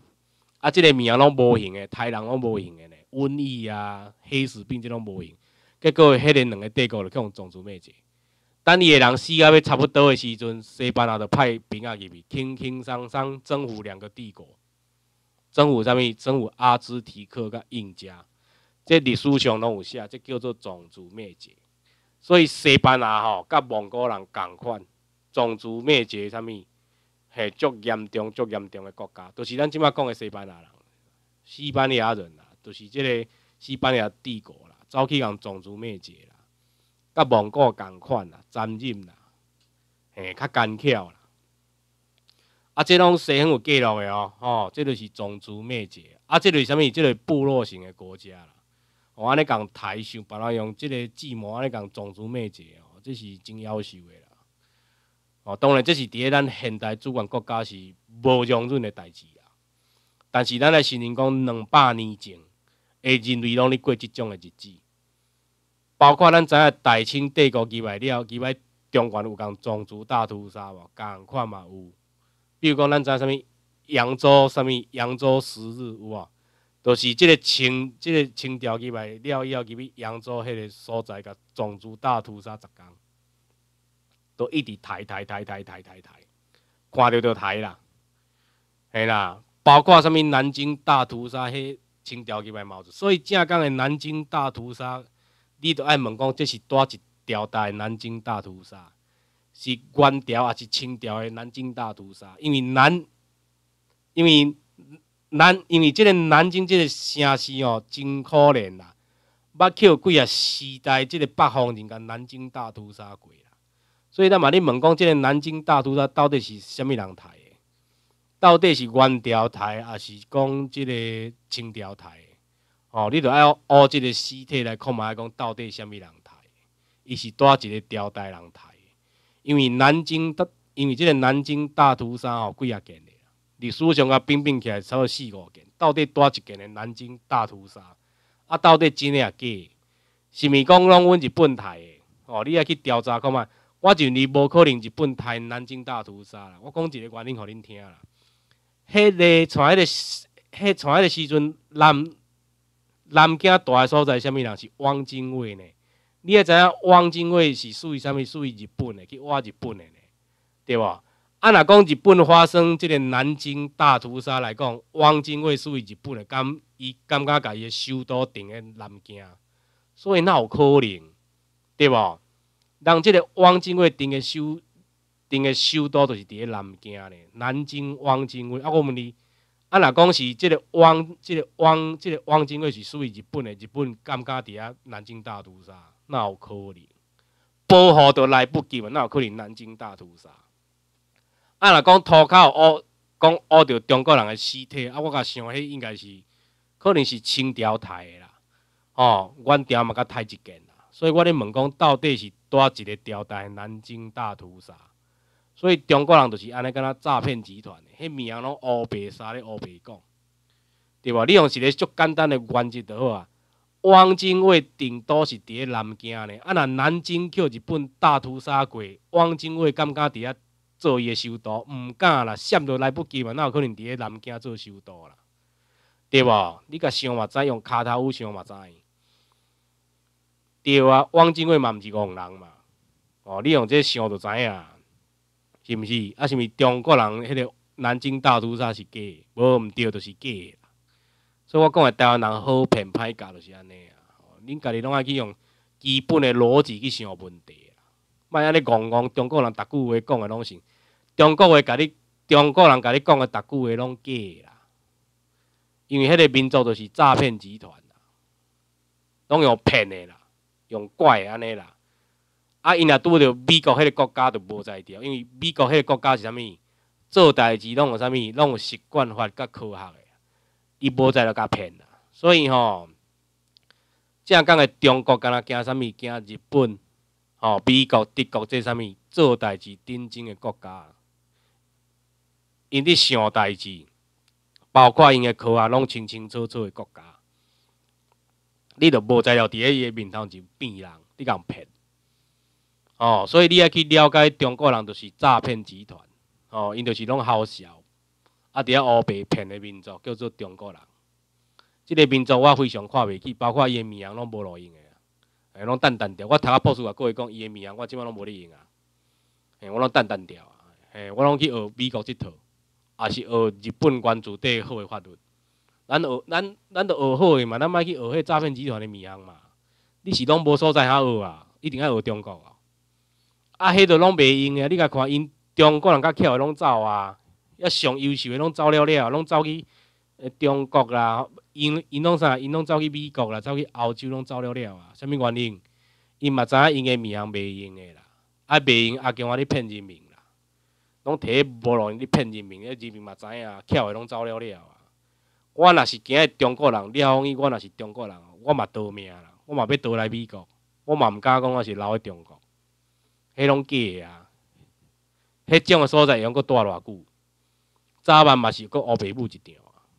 啊，即个名拢无用的，刣人拢无用的呢，瘟疫啊、黑死病这拢无用。结果，迄个两个帝国就叫种族灭绝。当伊诶人死到要差不多的时阵，西班牙就派兵啊入去，轻轻松松征服两个帝国。征服啥物？征服阿兹提克甲印加。即历史上拢有写，即叫做种族灭绝。所以，西班牙吼，甲蒙古人同款，种族灭绝啥物？嘿，足严重、足严重的国家，就是咱即马讲的西班牙人、西班牙人啦，就是这个西班牙帝国啦，早去共种族灭绝啦，甲蒙古共款啦，残忍啦，嘿，较干巧啦。啊，即种西很有记录的哦，吼，这就是种族灭绝。啊，这是啥物？这是部落型的国家啦。我安尼共台想别人用这个计谋来共种族灭绝哦，这是真夭寿的。哦，当然，这是在咱现代主权国家是无容忍的代志啊。但是，咱来承认讲，两百年前会认为拢你过这种的日子，包括咱影大清帝国之外了，之外，中原有共种族大屠杀无，赶快嘛有。比如讲，咱影什么扬州，什么扬州十日有啊，都是这个清，这个清朝之外了以后，去到扬州迄个所在，共种族大屠杀十天。都一直抬抬抬抬抬抬抬，看到就抬啦，系啦，包括什物南京大屠杀迄清朝去卖帽子，所以正港的南京大屠杀，你都爱问讲，这是叨一条的南京大屠杀，是官朝还是清朝的南京大屠杀？因为南，因为南，因为这个南京这个城市哦，真可怜啦，捌叫几啊时代，这个北方人甲南京大屠杀过。所以咱嘛，你问讲即个南京大屠杀到底是啥物人杀的？到底是元朝杀，还是讲即个清朝杀的？哦，你著爱按即个尸体来看嘛，讲到底啥物人杀？伊是叨一个朝代人杀？因为南京大，因为即个南京大屠杀哦，几啊件的，历史上啊，拼拼起来差不多四五件，到底叨一件的南京大屠杀？啊，到底真个假？是毋是讲拢阮日本杀的？哦，你也去调查看觅。我就你无可能日本台南京大屠杀啦！我讲一个原因互恁听啦。迄个从迄个，迄从迄个时阵，南南京大个所在，啥物人是汪精卫呢？你也知影，汪精卫是属于啥物？属于日本的，去挖日本的呢，对无？啊，若讲日本发生即个南京大屠杀来讲，汪精卫属于日本的，感伊感觉家己的首都定咧南京，所以那有可能，对无？当即个汪精卫定个首定个首都就是伫咧南京咧，南京汪精卫啊，我问你，啊，若讲是即个汪，即个汪，即个汪精卫是属于日本的，日本敢敢伫遐南京大屠杀，那有可能保护都来不及嘛，那有可能南京大屠杀？啊，若讲涂骹乌，讲乌着中国人的尸体，啊，我甲想迄应该是，可能是清朝台的啦，吼，阮掉嘛甲太一间啦，所以我咧问讲到底是？抓一个吊带南京大屠杀，所以中国人就是安尼，敢若诈骗集团，迄名拢乌白杀咧乌白讲，对无？你用一个足简单的原则就好啊。汪精卫顶多是伫咧南京咧，啊若南京叫日本大屠杀过，汪精卫敢敢伫遐做伊诶首都，毋敢啦，闪都来不及嘛，哪有可能伫咧南京做首都啦？对无？你甲想嘛怎样，骹头乌想嘛怎样？对啊，汪精卫嘛毋是戆人嘛，哦，你用这想就知影，是毋是？啊，是毋是中国人迄个南京大屠杀是假？无毋对，就是假。所以我讲诶，台湾人好骗歹教就是安尼啊。哦，恁家己拢爱去用基本的逻辑去想问题啦，莫安尼戆戆。中国人逐句话讲诶拢是，中国话甲你中国人甲你讲诶逐句话拢假啦，因为迄个民族就是诈骗集团啦，拢用骗诶啦。用怪安尼啦，啊，因若拄着美国迄个国家就无在调，因为美国迄个国家是啥物？做代志拢有啥物？拢有习惯法甲科学诶，伊无在了甲骗啦。所以吼，正讲诶，中国敢若惊啥物？惊日本、吼美国、德国这啥物？做代志顶真诶国家，因伫想代志，包括因诶科学拢清清楚楚诶国家。你就无资料伫喺伊面头就变人，你共骗，哦，所以你爱去了解中国人就是诈骗集团，哦，因就是拢好笑，啊，伫啊乌白骗的民族叫做中国人，即个民族我非常看袂起，包括伊的名人拢无路用的，哎，拢淡淡掉。我读啊博士啊，各位讲伊的名人，我即摆拢无咧用啊，诶，我拢淡淡掉，诶，我拢去学美国即套，也是学日本关注最好嘅法律。咱学咱咱都学好诶嘛，咱莫去学迄诈骗集团诶物样嘛。你是拢无所在通学啊，一定爱学中国啊。啊，迄都拢袂用诶，你甲看因中国人较巧诶，拢走啊，啊上优秀诶，拢走了了，拢走去呃中国啦，因因拢啥，因拢走去美国啦，走去澳洲拢走了了啊。啥物原因？因嘛知影因诶物样袂用诶啦，啊袂用啊，叫我咧骗人民啦。拢摕无路用，咧骗人民，迄人民嘛知影，巧诶拢走了了。我若是今仔中国人，你好伊，我若是中国人，我嘛逃命啦，我嘛要倒来美国，我嘛毋敢讲我是留喺中国，迄拢假啊，迄种嘅所在用佫住偌久，早晚嘛是佫乌白母一场，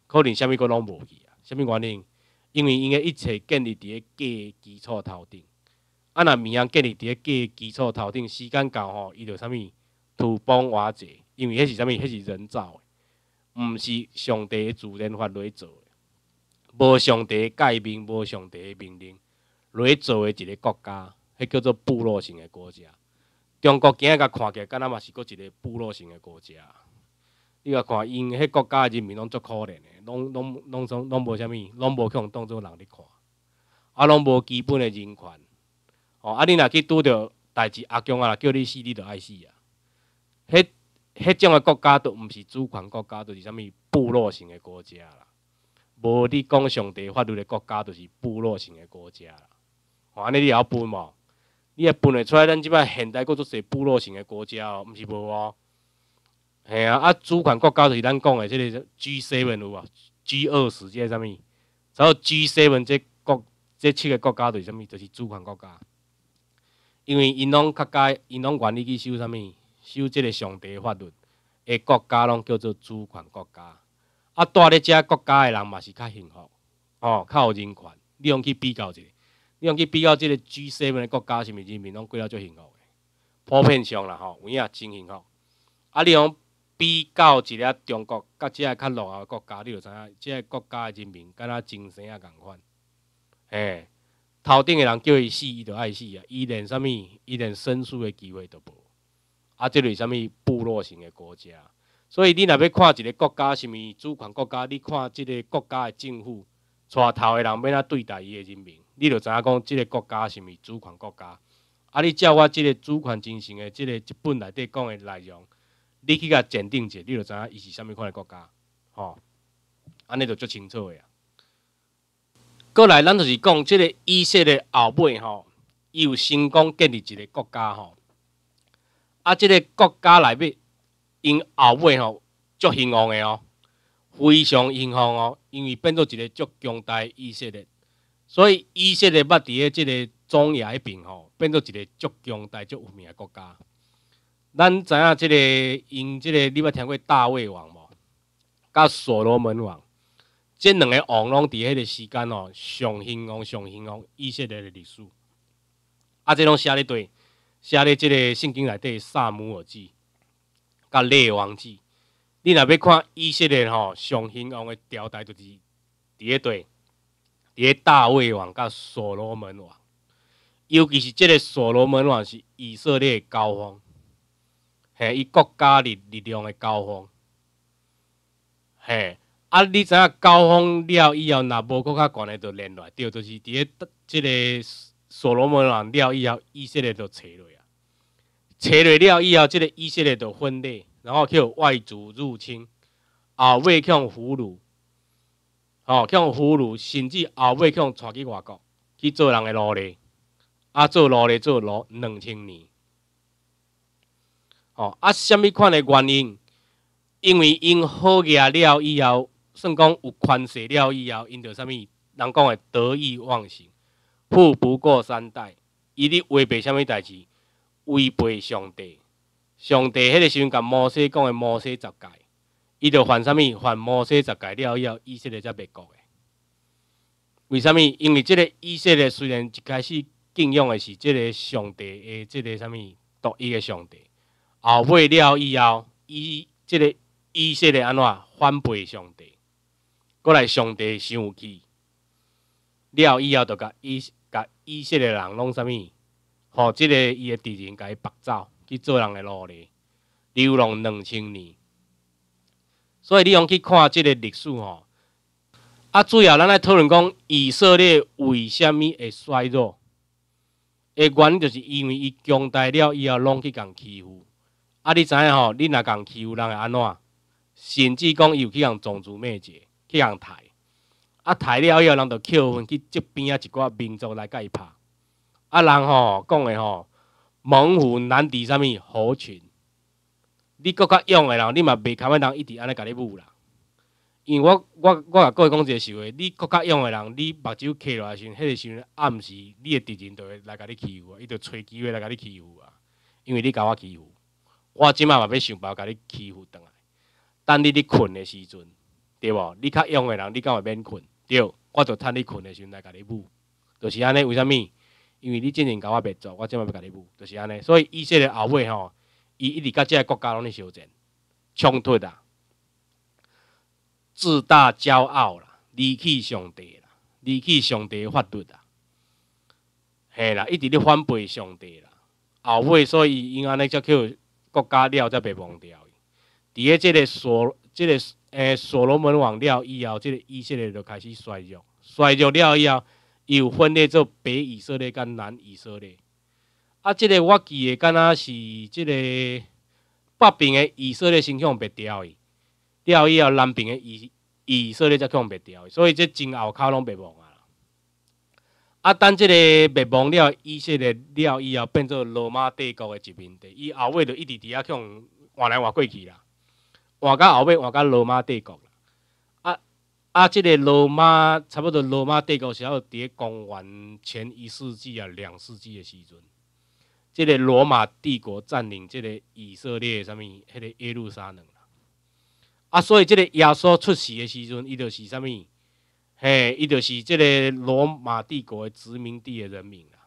可能啥物佫拢无去啊，啥物原因？因为因嘅一切建立伫个假基础头顶，啊，若物件建立伫个假基础头顶，时间到吼，伊着啥物土崩瓦解，因为迄是啥物？迄是人造。毋是上帝的指法或雷造的，无上帝界面，无上帝的命令，雷造的一个国家，迄叫做部落型的国家。中国今日甲看起来，敢若嘛是国一个部落型的国家。你甲看，因迄国家人民拢足可怜的，拢拢拢拢拢无啥物，拢无去互当作人咧看，啊，拢无基本的人权。哦，啊，你若去拄着代志，阿公啊，叫你死，你着爱死啊。迄迄种个国家都毋是主权国家，都是啥物部落型个国家啦。无你讲上帝法律诶国家，都是部落型个国家啦。哦，安尼你晓分无？你晓分会出来？咱即摆现代国都是部落型个国家，毋是无？系啊，啊，主权国家就是咱讲个，即个 G seven 有无？G 二十即个啥物？然后 G seven 即国即七个国家，就是啥物？就是主权国家。因为伊拢较介，伊拢管理去收啥物？守这个上帝法律的国家，拢叫做主权国家。啊，住伫只国家的人嘛是较幸福，吼，较有人权。你用去比较一下，你用去比较这个 G7 的国家，是毋是人民拢过了最幸福的？普遍上啦，吼，有影真幸福。啊，你用比较一下中国甲遮较落后国家，你就知影，遮国家的人民敢若精神也共款。嘿，头顶的人叫伊死，伊就爱死啊！伊连啥物，伊连申诉的机会都无。啊，即类啥物部落型的国家，所以你若要看一个国家是是主权国家，你看即个国家的政府，带头的人要哪对待伊的人民，你就知影讲即个国家是是主权国家。啊，你照我即个主权精神的即个一本内底讲的内容，你去甲鉴定一下，你就知影伊是啥物款的国家，吼，安尼就足清楚的啊。过来，咱就是讲即个以色列后尾吼，伊有成功建立一个国家吼。啊！即个国家内面，因后尾吼，足兴旺的哦，非常兴旺哦，因为变做一个足强大以色列，所以以色列捌伫咧即个中亚迄边吼，变做一个足强大足有名的国家。咱知影即个，因即个你捌听过大卫王无？甲所罗门王，即两个王拢伫迄个时间哦，上兴旺、上兴旺以色列的历史。啊，即拢写咧对。写咧即个圣经内底，萨姆尔记、甲列王记，你若要看以色列吼上兴旺的朝代，就是伫一对，伫一大卫王甲所罗门王，尤其是即个所罗门王是以色列高峰，吓，伊国家力力量的高峰，吓，啊，你知影高峰了以后，若无搁较悬的就连落，对，就是伫个即个所罗门王了以后，以色列就衰落。切落了以后，即个以色列就分裂，然后去外族入侵，尾去互俘虏，哦，互俘虏，甚至后尾互带去外国去做人的奴隶，啊，做奴隶做奴两千年，哦，啊，什物款的原因？因为因好业了以后，算讲有权势了以后，因着啥物？人讲的得意忘形，富不过三代，伊咧违背啥物代志？违背上帝，上帝迄个时阵甲摩西讲的摩西十诫，伊就犯啥物？犯摩西十诫了以后，以色列才袂过。为啥物？因为即个以色列虽然一开始敬仰的是即个上帝，的即个啥物独一的上帝，后尾了以后，伊即个以色列安怎反背上帝？过来上帝受气，了以后就甲伊甲以色列人弄啥物？吼，这个伊个敌人改绑走去做人的奴隶，流浪两千年。所以你用去看这个历史吼。啊，主要咱来讨论讲以色列为虾物会衰弱？诶，原因就是因为伊强大了以后拢去共欺负。啊，你知影吼？你若共欺负人会安怎？甚至讲有去共种族灭绝，去共杀。啊，杀了以后，人就扣分去这边啊一寡民族来甲伊拍。啊，人吼讲的吼，猛虎难敌啥物猴群。你搁较勇的人，你嘛袂堪物人一直安尼甲你侮啦。因为我我我甲搁讲一个实话，你搁较勇的人，你目睭揢落来时，迄个时阵暗时，你的敌人就会来甲你欺负啊。伊就找机会来甲你欺负啊，因为你甲我欺负，我即马嘛要想办法甲你欺负倒来。等你伫困的时阵，对无？你较勇的人，你敢会免困？对，我就趁你困的时阵来甲你侮，就是安尼。为啥物？因为你之前教我别做，我即马白教你做，就是安尼。所以以色列后尾吼，伊一直甲即个国家拢咧修正，冲突啊，自大骄傲啦，离弃上帝啦，离弃上帝法律啦，嘿啦，一直咧反背上帝啦。后尾所以因安尼叫去国家了才被忘掉。伫咧即个所，即个诶所罗门王了以后，即个以色列就开始衰弱，衰弱了以后。伊有分裂做北以色列跟南以色列，啊，即个我记的敢若是即个北边的以色列先向灭掉的，掉以后南边的以以色列才向灭掉的，所以即前后骹拢灭亡啊。啊，等即个灭亡了以色列，了后以后变做罗马帝国的殖民地，伊后尾就一直遐去向换来换过去啦，换到后尾换到罗马帝国。啊，即个罗马差不多罗马帝国时候咧公元前一世纪啊两世纪的时阵，即个罗马帝国占领即个以色列，什物迄个耶路撒冷啊。啊，所以即个耶稣出世的时阵，伊就是什物。嘿，伊就是即个罗马帝国的殖民地的人民啦。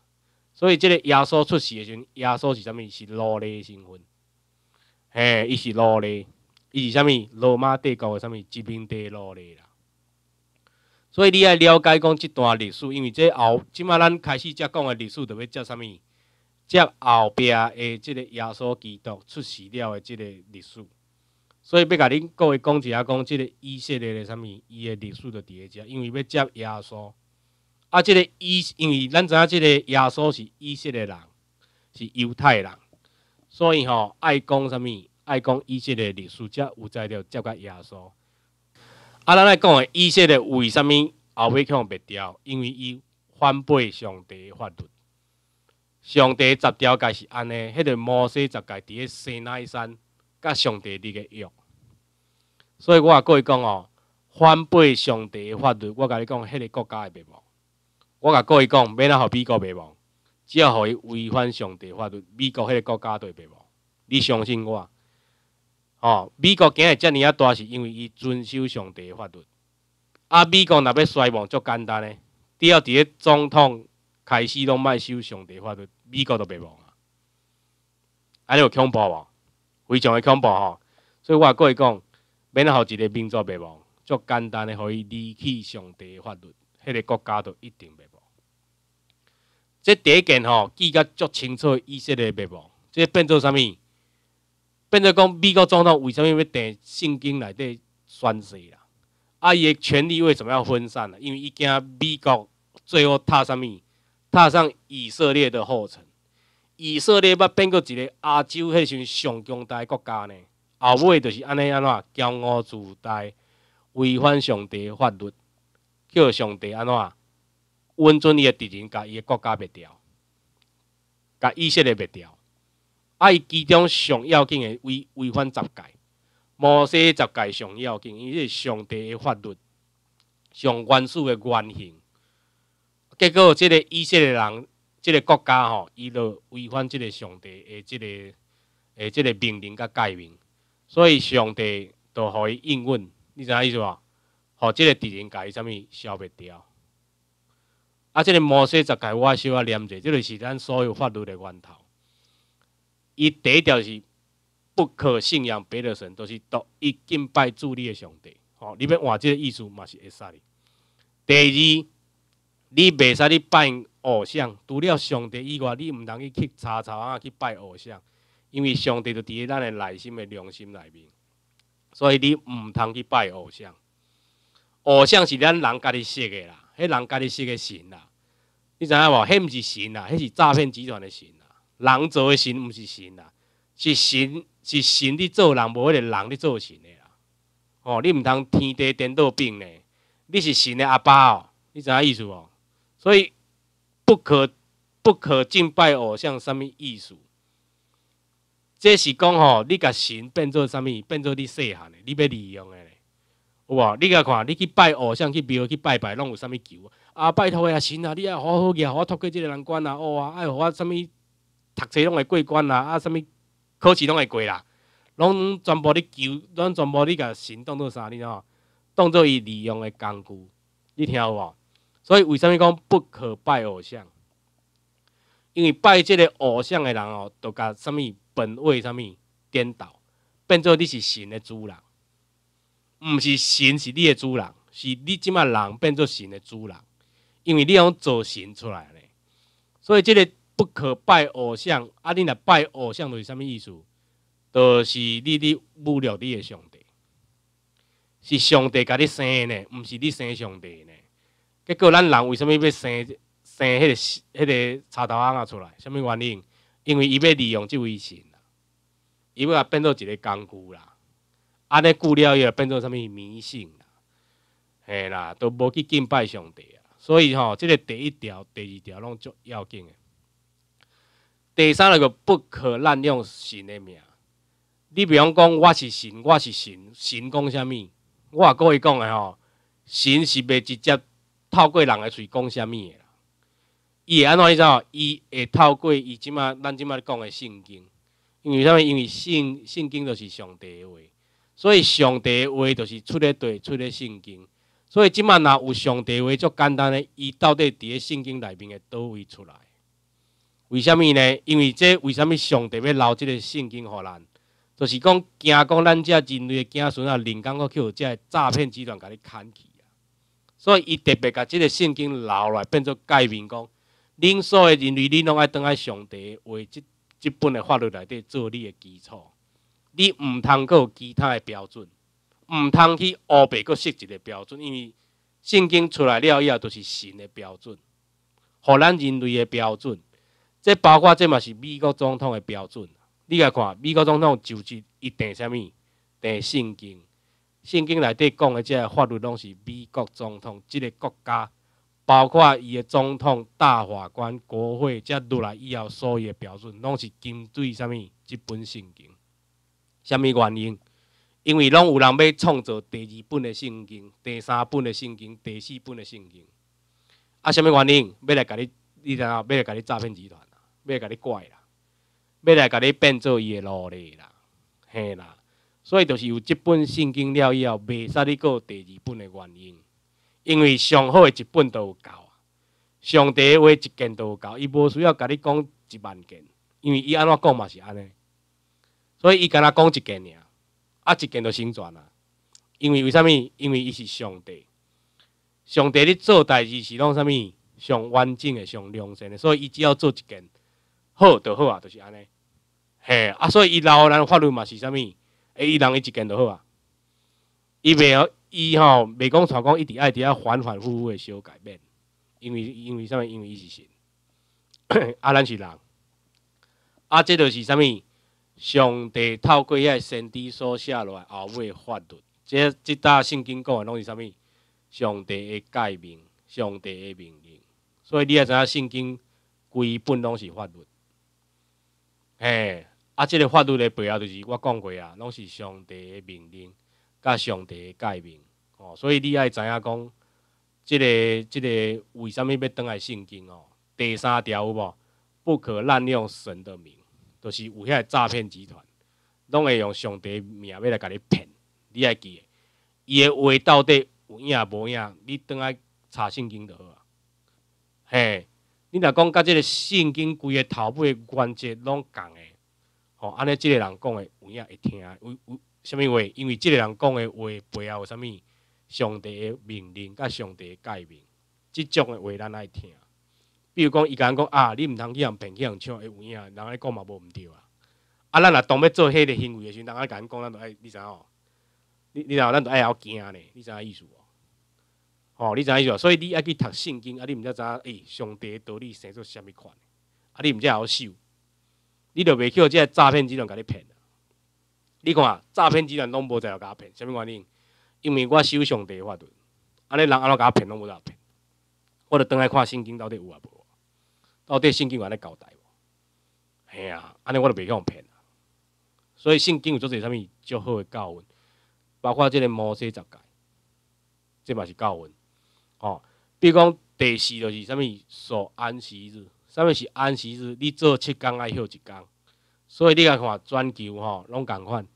所以即个耶稣出世的时，阵，耶稣是啥物？是奴隶身份。嘿，伊是奴隶，伊是啥物？罗马帝国的啥物殖民地奴隶啦。所以你要了解讲这段历史，因为这后即马咱开始才讲的历史，就要叫啥物？叫后壁的即个耶稣基督出世了的即个历史。所以要甲恁各位讲一下，讲即个以色列的啥物，伊的历史就伫下遮。因为要接耶稣。啊，即个伊，因为咱知影即个耶稣是以色列人，是犹太人，所以吼爱讲啥物，爱讲以色列历史才有才调接个耶稣。啊，咱来讲，诶，以色列为虾米后尾去忘灭掉？因为伊反背上帝法律，上帝十条该是安尼，迄个摩西十界伫咧西奈山甲上帝立个约。所以我阿各位讲哦，反背上帝的法律，我甲你讲，迄个国家会灭亡。我甲各位讲，免咱学美国灭亡，只要伊违反上帝法律，美国迄个国家就会灭亡。你相信我？哦，美国今日遮尔啊大，是因为伊遵守上帝的法律。啊，美国若要衰亡，足简单嘞，只要伫咧总统开始拢卖守上帝法律，美国都灭亡。安尼有恐怖无？非常的恐怖吼。所以我讲，免互一个民族灭亡，足简单的，可以离弃上帝的法律，迄个国家都一定灭亡。这第一件吼，记甲足清楚，意识嘞灭亡，这变做啥物？变成讲美国总统为什么要在圣经内底宣誓啦？啊，伊的权力为什么要分散了？因为伊惊美国最后踏上咪踏上以色列的后尘。以色列要变作一个亚洲迄种上强大国家呢？后尾就是安尼安怎骄傲自大，违反上帝的法律，叫上帝安怎温存伊的敌人，甲伊的国家灭掉，甲以色列灭掉。啊！伊其中上要紧的违违反十戒，摩西十戒上要紧，因为上帝的法律、上元素的原型。结果，即个以色列人、即个国家吼，伊就违反即个上帝的即个、诶即个命令甲戒命，所以上帝就予伊应允，你知影意思无？互即个敌人界伊啥物消灭掉？啊！即个摩西十戒我小可念者，即个是咱所有法律的源头。伊第一条是不可信仰别的神，都是独一敬拜主立的上帝。吼，你要换即个意思嘛是会使哩？第二，你袂使你拜偶像，除了上帝以外，你毋通去去查查啊去拜偶像，因为上帝就伫咱的内心的良心内面，所以你毋通去拜偶像。偶像是咱人家己设的啦，迄人家己设的神啦，你知影无？迄毋是神啦，迄是诈骗集团的神。人做神毋是神啦，是神是神伫做人，无迄个人伫做神的啦。哦，你毋通天地颠倒病咧，你是神的阿爸哦，你知影意思无？所以不可不可敬拜偶像，什物意思？这是讲哦，你甲神变做啥物？变做你细汉的，你要利用的，有无？你甲看，你去拜偶像去庙去拜拜，拢有啥物求？啊，拜托啊，神啊，你爱好好嘅，好我透过即个难关啊，哦啊，爱互我啥物？读册拢会过关啦，啊，啥物考试拢会过啦，拢全部咧求，拢全部咧甲神当做啥呢吼？当做伊利用的工具，你听好无？所以为虾物讲不可拜偶像？因为拜即个偶像的人哦，都甲啥物本位啥物颠倒，变做你是神的主人，毋是神是你的主人，是你即马人变做神的主人，因为你用做神出来咧。所以即个。不可拜偶像啊！你若拜偶像是啥物意思？就是你哩侮辱你的上帝，是上帝甲你生呢，毋是你生上帝呢？结果咱人为虾物要生生迄个迄个插头仔出来？啥物原因？因为伊要利用即位神啦，伊也变做一个工具啦。啊，尼久了又变做啥物迷信啦？嘿啦，都无去敬拜上帝啊！所以吼，即个第一条、第二条拢足要紧的。第三个不可滥用神的名。你比方讲我是神，我是神，神讲什物？我也故意讲的吼，神是袂直接透过人的嘴讲什物的。啦。伊会安怎意思？伊会透过伊即马咱即马讲的圣经。因为啥物？因为圣圣经就是上帝的话，所以上帝的话就是出咧地出咧圣经。所以即马若有上帝话，就简单的，伊到底伫咧圣经内面的叨位出来？为什物呢？因为即为什物上帝要留即个圣经予咱，就是讲惊讲咱遮人类的子孙啊，人工个去有只诈骗集团甲你砍去啊。所以伊特别甲即个圣经留来，变做解明讲，恁所的人类，恁拢爱当爱上帝为即即本的法律内底做你的基础，你毋通有其他的标准，毋通去黑白阁设一个标准，因为圣经出来了以后，就是神的标准，予咱人类的标准。这包括这嘛是美国总统的标准。你来看，美国总统就是一定什物？定圣经。圣经内底讲的即个法律，拢是美国总统即个国家，包括伊的总统、大法官、国会，即入来以后所有的标准，拢是针对什物？一本圣经。什物原因？因为拢有人要创造第二本的圣经、第三本的圣经、第四本的圣经。啊，什物原因？要来甲你，你知影？要来甲你诈骗集团。要甲你怪啦，要来甲你变做伊的奴隶啦，嘿啦，所以就是有一本圣经了以后，袂使你有第二本的原因，因为上好的一本都有够啊，上帝话一件都有够，伊无需要甲你讲一万件，因为伊安怎讲嘛是安尼，所以伊敢若讲一件尔，啊一件就成全啊，因为为啥物？因为伊是上帝，上帝咧做代志是拢啥物？上完整个、上良心的，所以伊只要做一件。好就好啊，就是安尼，嘿啊，所以伊老人法律嘛是啥物？伊人伊一间就好啊，伊袂晓，伊吼袂讲吵讲一滴爱伫遐反反复复的小改变，因为因为啥物？因为伊是神，啊咱是人，啊即就是啥物？上帝透过遐先知所写落来后尾法律，即即搭圣经讲的拢是啥物？上帝的诫命，上帝的命令，所以你也知影圣经规本拢是法律。嘿，啊，即个法律的背后就是我讲过啊，拢是上帝的命令，甲上帝的诫命。哦，所以你爱知影讲，即个、即个为什物要登来圣经哦？第三条有无？不可滥用神的名，就是有遐诈骗集团，拢会用上帝的名要来甲你骗。你爱记？伊的话到底有影无影？你登来查圣经就好啊。嘿。你若讲甲即个圣经规个头尾的关节拢共的，吼，安尼即个人讲的有影会听，有有啥物话？因为即个人讲的话背后有啥物？上帝的命令，甲上帝的诫命，即种的话咱爱听。比如讲伊甲人讲啊，你毋通去人骗，去人抢，会有影？人尼讲嘛无毋对啊。啊，咱若当要做迄个行为的时候，人阿讲，咱就爱，你知影？你你知影？咱就爱晓惊咧？你知影意思？哦，你知意思无？所以你爱去读圣经，啊，你毋才知，哎，上帝道底生出什物款？啊，你唔才好受，你著袂去个诈骗集团甲你骗。你看，诈骗集团拢无在甲我骗，什物原因？因为我收上帝法律，安尼人安怎甲我骗拢无在骗。我著当来看圣经到底有啊无？到底圣经有安尼交代无？嘿啊，安尼我著袂互骗。所以圣经有做些啥物？足好诶教训，包括即个摩西十诫，这嘛是教训。哦，比如讲第四就是啥物，所安息日，啥物是安息日？你做七工爱休一天，所以你甲看全球吼拢共款，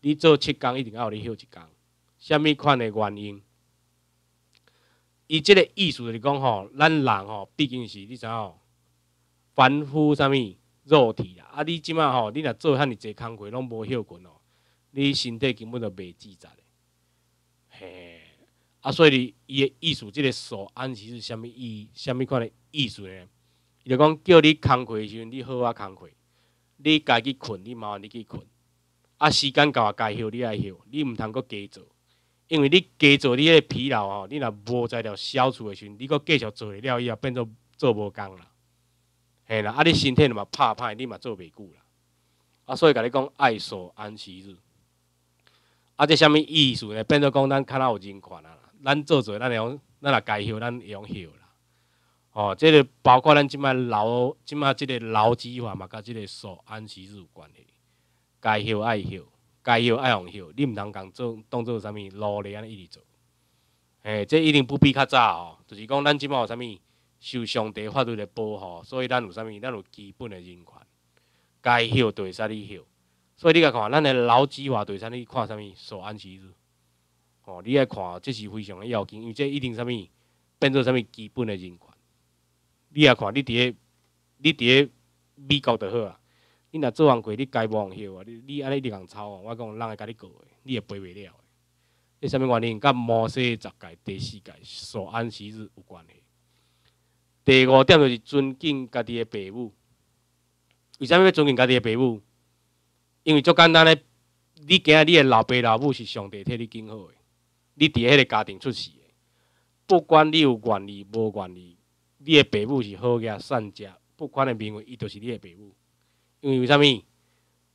你做七工一定要你休一天。啥物款的原因？伊即个意思是讲，吼，咱人吼毕竟是你知哦，凡夫啥物肉体啦，啊，你即满吼，你若做遐尼济工课，拢无休困哦，你身体根本就袂自在。啊，所以伊个意思，即个所安息是啥物意？啥物款个意思呢？伊着讲叫你工课个时阵，你好好工课；你家己困，你麻烦你去困。啊，时间到啊，该休你来休，你毋通阁加做，因为你加做，你个疲劳吼，你若无在了消除个时，你阁继续做了以后，变做做无工啦。吓啦，啊你身体嘛拍歹，你嘛做袂久啦。啊，所以甲你讲，爱守安息日。啊，即啥物意思呢？变做讲咱较有人权啊。咱做做，咱用，咱若该休，咱会用休啦。哦，即个包括咱即摆劳，即摆即个劳资法嘛，甲即个守安息日有关系。该休爱休，该休爱用休，你毋通共做当做啥物努力安尼一直做。嘿，这一定不比较早哦，就是讲咱即摆有啥物受上帝法律的保护，所以咱有啥物，咱有基本的人权。该休会使哩休，所以你甲看，咱的劳资法会使你看啥物守安息日。哦，你爱看，这是非常的要紧，因为这一定啥物变做啥物基本的人权。你爱看，你伫个，你伫个美国就好啊。你若做昂贵，你该忘休啊。你安尼一直抄啊，我讲人会甲你告的，你也赔袂了。你啥物原因？甲摩西十界第四界所安息日有关系。第五点就是尊敬家己的爸母。为啥物要尊敬家己的爸母？因为足简单个，你今日你个老爸老母是上帝替你拣好的。你伫迄个家庭出世，不管你有愿意无愿意，你诶爸母是好家善家，不管诶命运，伊都是你诶爸母。因为为啥物？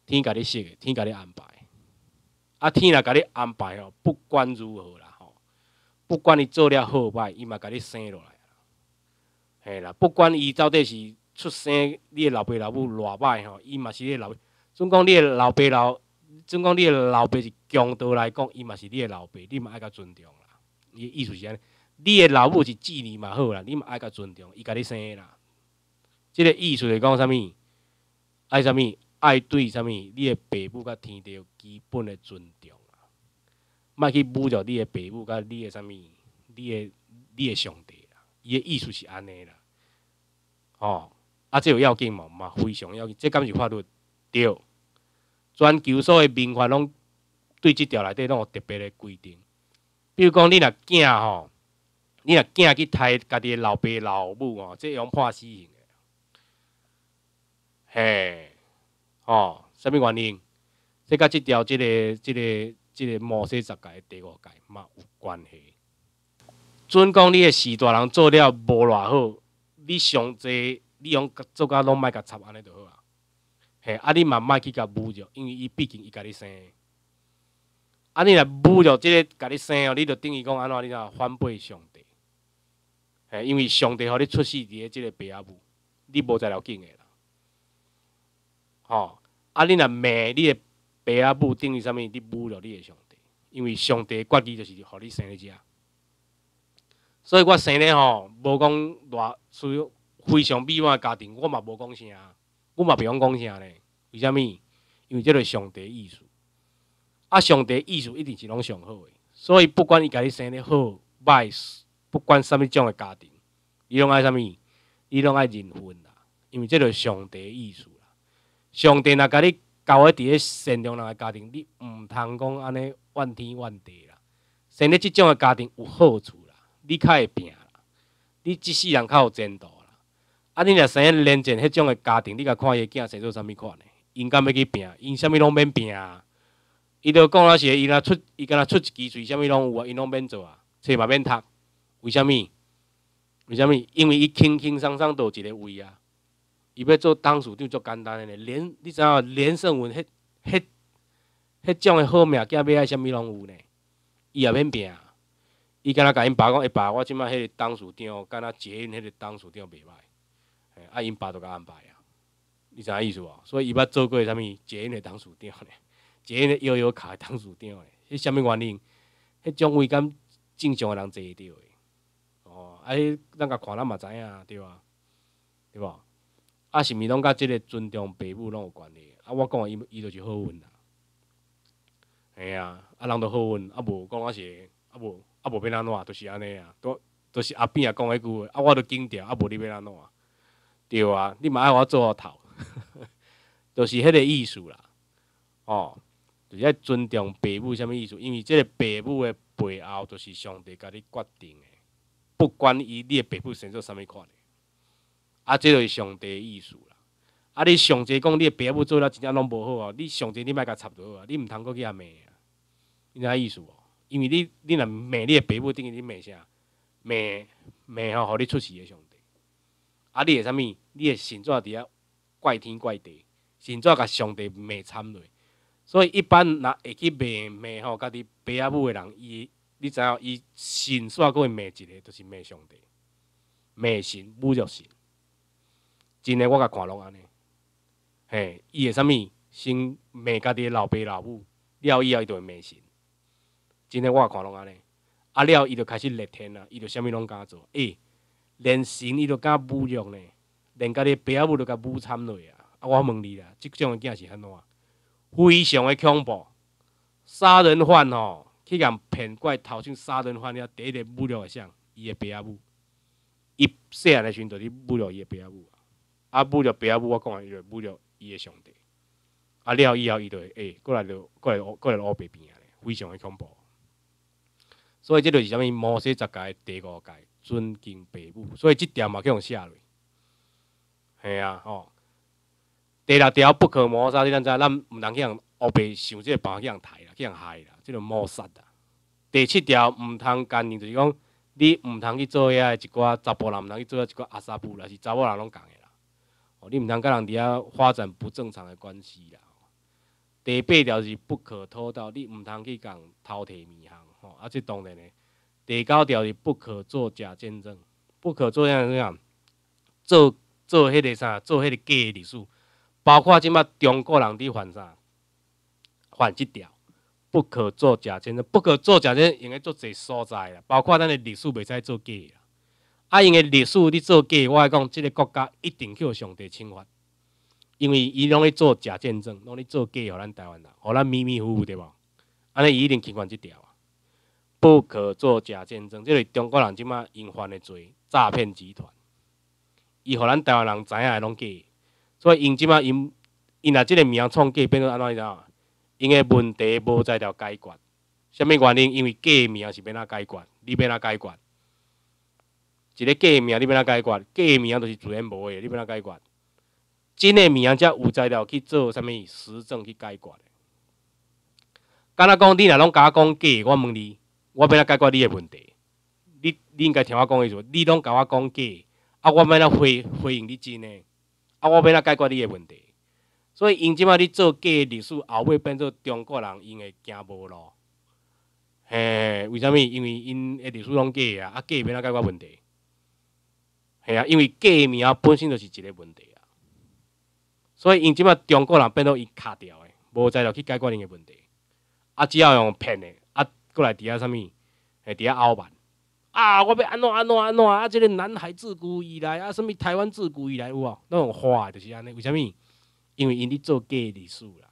天甲你设，天甲你安排。啊，天来甲你安排哦，不管如何啦吼，不管你做了好歹，伊嘛甲你生落来。嘿啦，不管伊到底是出生，你诶老爸老母偌歹吼，伊嘛是你的老。总讲你诶老爸老总讲你的老爸是强盗来讲，伊嘛是你的老爸，你嘛爱甲尊重啦。伊的意思是安尼。你的老母是字女嘛好啦，你嘛爱甲尊重，伊甲你生啦。即个意思是讲啥物？爱啥物？爱对啥物？你的爸母甲天地有基本的尊重啦。莫去侮辱你的爸母甲你的啥物？你的你的上帝啦。伊的意思是安尼啦。哦，啊，这有要紧嘛嘛非常要紧，这敢是法律对。全球所的民法拢对即条内底拢有特别的规定。比如讲，你若囝吼，你若囝去杀家己的老爸老母哦，这样判死刑的。嘿，哦，什物原因？这甲即条、即个、即个、即个某些十界的第五界嘛有关系。准讲你的时大人做了无偌好，你上济你用作甲拢莫甲插安尼就好啊。嘿，啊，你嘛莫去甲侮辱，因为伊毕竟伊甲你生。啊，你若侮辱即个甲你生哦，你就等于讲安怎，你就反背上帝。嘿，因为上帝互你出世伫个即个爸阿母，你无在了敬诶啦。吼，啊，你若骂你诶爸阿母，等于啥物？你侮辱你诶上帝，因为上帝国语就是互你生你遮。所以我生咧吼，无讲偌属于非常美满诶家庭，我嘛无讲啥。阮嘛不用讲啥咧，为虾物？因为即个上帝艺术，啊，上帝艺术一定是拢上好的，所以不管伊家己生咧好歹，不管啥物种的家庭，伊拢爱啥物，伊拢爱认婚啦，因为即个上帝艺术啦。上帝若甲你交诶伫咧善良人的家庭，你毋通讲安尼怨天怨地啦。生咧即种的家庭有好处啦，你较会拼啦，你即世人较有前途。啊！你若生个廉迄种诶家庭，你甲看伊囝生做啥物款呢？因敢要去拼？因啥物拢免拼啊！伊着讲了是，伊若出，伊敢若出一支喙，啥物拢有啊！伊拢免做啊，册嘛免读。为啥物？为啥物？因为伊轻轻松松有一个位啊！伊要做当处长，做简单诶呢。连你知影，连胜文迄迄迄种诶好命计要爱啥物拢有呢？伊也免拼。伊敢若甲因爸讲，爸，我即摆迄个当处长，敢若捷运迄个当处长袂歹。啊，因爸都甲安排啊！你知影意思无？所以伊捌做过啥物？这呢当长咧，呢？这的又有卡当事长咧，迄啥物原因？迄种位敢正常的人坐着到？哦，啊，咱甲看咱嘛知影对吧？对无？啊，是毋是拢甲即个尊重父母拢有关系？啊，我讲伊伊就是好运啦。哎啊，啊，人都好运，啊无讲我是啊无啊无变安怎？就是安尼啊，都都是阿边啊讲迄句话，啊我都惊掉，啊无你变安怎？对啊，你嘛爱我做阿头，就是迄个意思啦。哦，就是爱尊重爸母，什物意思？因为即个爸母的背后，就是上帝甲你决定的，不管伊你的爸母生做什物款的，啊，这就是上帝的意思啦。啊，你上帝讲你的爸母做了真正拢无好啊，你上帝你莫甲插嘴啊，你毋通搁去阿骂啊，你知影意思？无？因为你你若骂你的爸母，等于你骂啥，骂骂吼，互你出事的上。啊！你会啥物？你会神作伫遐怪天怪地，神作甲上帝骂惨落。所以一般若会去骂骂吼，家己爸阿母的人，伊，你知影，伊神佫会骂一个，就是骂上帝，骂神侮辱神。真诶，我甲看拢安尼，嘿，伊会啥物？先骂家己老爸老母，了以后伊就会骂神。真诶，我甲看拢安尼，啊了伊就开始逆天啦，伊就啥物拢敢做？诶！连神伊都敢侮辱呢，连家的爸母都敢侮辱你啊！啊，我问你啦，即种的囝是安怎？非常的恐怖。杀人犯吼去共骗怪头钱杀人犯，了，第一个侮辱的上伊的爸母，细汉的时阵就你侮辱伊的爸母啊！啊，侮辱表母，我讲伊就侮辱伊的上帝。啊，了以后伊就会诶，过来就过来，过来乌白边啊，非常的恐怖。所以这就是啥物？摩西十诫第五诫。尊敬父母，所以即点嘛，叫下雷，系啊吼。第六条不可谋杀，你知知？咱毋通去用黑白想即个法去向太啦，去样害啦，即种谋杀啦。第七条毋通干，就是讲你毋通去做遐一寡查甫人，毋通去做一寡阿三布，啦，是查某人拢共的啦。哦，你毋通甲人伫遐发展不正常的关系啦。第八条是不可偷盗，你毋通去共偷摕物项，吼，啊，即当然的。第九条是不可作假见证，不可作假怎样？做做迄个啥？做迄个假历史，包括即摆中国人伫犯啥？犯即条，不可作假见证，不可作假证，应该做侪所在啦。包括咱的历史袂使做假啦，啊，因为历史伫做假，我来讲，即个国家一定去上帝惩罚，因为伊拢咧做假见证，拢咧做假，互咱台湾人，互咱迷迷糊糊对无？安尼伊一定轻犯即条啊。不可作假见证，即个中国人即马引犯的罪，诈骗集团，伊互咱台湾人知影的拢假，所以因即马因因拿即个名创假变成安怎伊个？伊个问题无在条解决，啥物原因？因为假名是变呾解决，你变呾解决，一个假名你变呾解决，假名就是自然无的，你变呾解决，真个名则有在条去做啥物实证去解决。敢若讲你若拢我讲假，我问你？我要怎解决你的问题？你你应该听我讲意思，你拢甲我讲假，啊我要怎回回应你真诶，啊我要怎解决你的问题？所以因即马你做假的历史，后尾变做中国人因会惊无咯？嘿，为虾物？因为因个历史拢假啊，啊假要来解决问题？系啊，因为假名本身就是一个问题啊。所以因即马中国人变做伊卡掉诶，无再落去解决你的问题，啊只要用骗诶。过来伫下什物？伫下傲慢啊！我要安怎安怎安怎啊？即个南海自古以来啊，什物台湾自古以来有啊？那种话就是安尼。为虾物？因为因伫做假历史啦。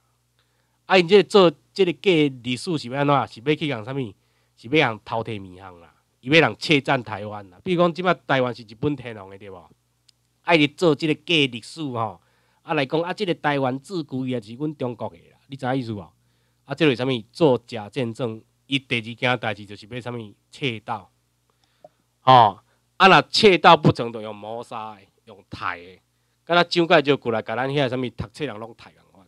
啊，即个做即个假历史是要安怎？是要去共什物？是要共偷摕物行啦？伊要讲窃占台湾啦？比如讲，即摆台湾是日本天皇的，对啊，爱伫做即个假历史吼，啊来讲啊，即个台湾自古以来是阮中国的啦。你知影意思无？啊，即个啥物做假见证？伊第二件代志就是要啥物赤道吼，啊若赤道，不成，就用砂的，用杀的，敢若蒋介石过来，甲咱遐啥物读册人拢杀人款，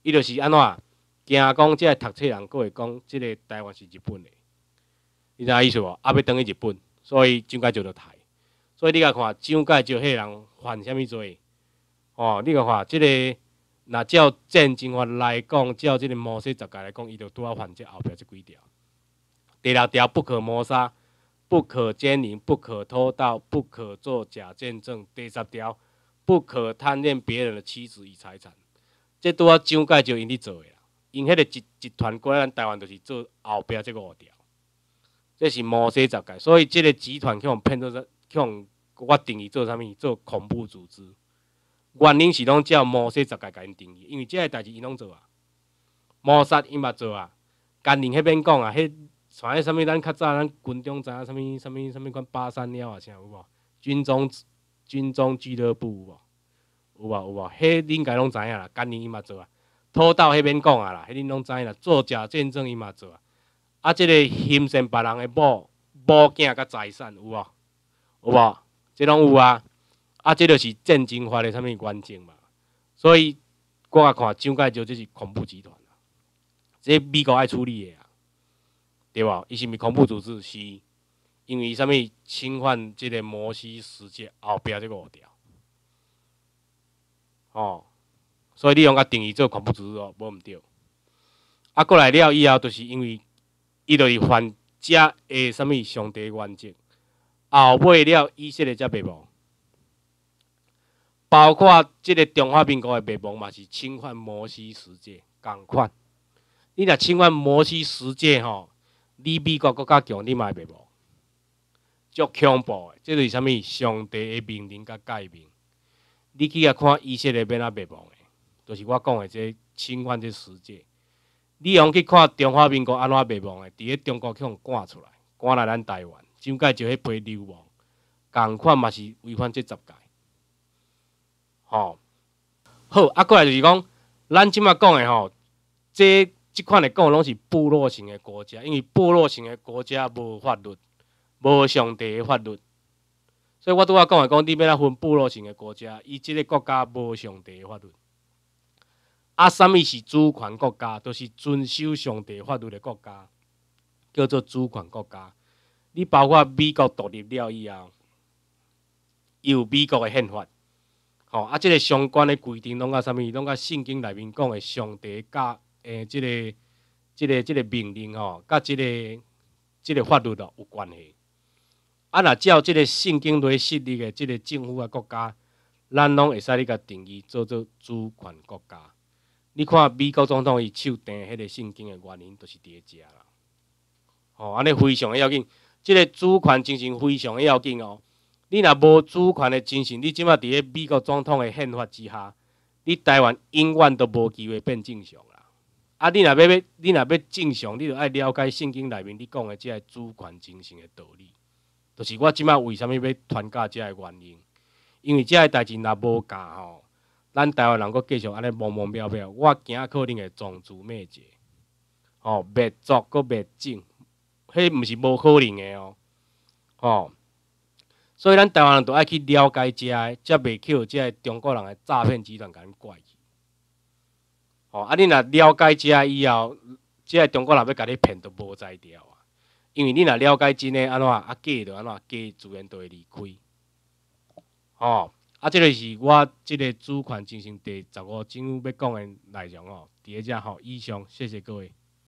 伊就是安怎，惊讲即个读册人，佫会讲即个台湾是日本的，你知影意思无？啊，要等于日本，所以蒋介石就杀，所以你甲看蒋介石个人犯啥物罪，哦，你甲看即个，那照战争法来讲，照即个模式十界来讲，伊就拄啊犯即后壁即几条。第六条不可谋杀，不可奸淫，不可偷盗，不可作假见证。第十条不可贪恋别人的妻子与财产。这都要蒋介石因你做个啦，因迄个集集团过来台湾，就是做后边这个条。这是谋杀十界，所以这个集团去用骗做啥，去用我定义做啥物？做恐怖组织。原因是拢叫谋杀十界给因定义，因为这个代志因拢做啊，谋杀因嘛做啊，甘宁迄边讲啊，迄。啥物？咱较早咱群众知影啥物？啥物？啥物？管八三幺啊，啥有无？军中军中俱乐部有无？有无？有无？迄恁应该拢知影啦，干宁伊嘛做啊，偷盗迄边讲啊啦，迄恁拢知影啦，作假见证伊嘛做啊，啊，即个牺牲别人的某某囝甲财产有无？有无？即拢有啊，啊，即著是战争化的啥物环境嘛？所以我看蒋介石即是恐怖集团啦，这美国爱处理的。对吧？伊是毋是恐怖组织？是因为啥物侵犯即个摩西世界后壁即个条，哦，所以你用甲定义做恐怖组织哦，无毋对。啊，过来了以后，就是因为伊都是犯遮诶啥物上帝原则，后尾了伊色列才灭亡，包括即个中华民国诶灭亡嘛是侵犯摩西世界，共款。你若侵犯摩西世界吼，你美国国家强，你嘛会灭亡，足恐怖！即就是啥物？上帝诶命令甲戒命。你去遐看以色列边啊灭亡诶，就是我讲诶，即侵犯这世界。你用去看中华民国安怎灭亡诶？伫诶中国去互赶出来，赶来咱台湾，怎解就迄批流亡，共款嘛是违反即十戒。吼好，啊过来就是讲，咱即麦讲诶吼，即。即款来讲，拢是部落型的国家，因为部落型的国家无法律，无上帝的法律。所以我拄仔讲的讲，你要来分部落型的国家，伊即个国家无上帝的法律。啊，什物是主权国家？都是遵守上帝法律的国家，叫做主权国家。你包括美国独立了以后，有美国的宪法，吼啊，即个相关的规定拢甲什物？拢甲圣经内面讲的上帝教。诶，即个、即个、即个命令哦，甲即个、即个法律咯有关系。啊，若照即个圣经里设立的即个政府的国家，咱拢会使你甲定义做做主权国家。你看美国总统伊手订迄个圣经的原因，就是咧遮啦。哦，安尼非常要紧，即个主权精神非常要紧哦。你若无主权的精神，你即马伫咧美国总统的宪法之下，你台湾永远都无机会变正常。啊！你若要要，你若要正常，你着爱了解圣经内面你讲的即个主权精神的道理，就是我即摆为什物要传教即个原因。因为即个代志若无干吼，咱台湾人阁继续安尼懵懵妙妙，我惊可能会宗族灭绝，吼灭族阁灭种，迄毋是无可能的哦。吼，所以咱台湾人都爱去了解个，才袂去即个中国人诶诈骗集团甲咱怪。哦，啊，你若了解遮以后，遮中国人要甲你骗都无在调啊，因为恁若了解真诶安怎啊，假的安怎，假自然就会离开。哦，啊，即个是我即个主权进行第十五府要讲的内容哦，伫迄遮吼以上，谢谢各位。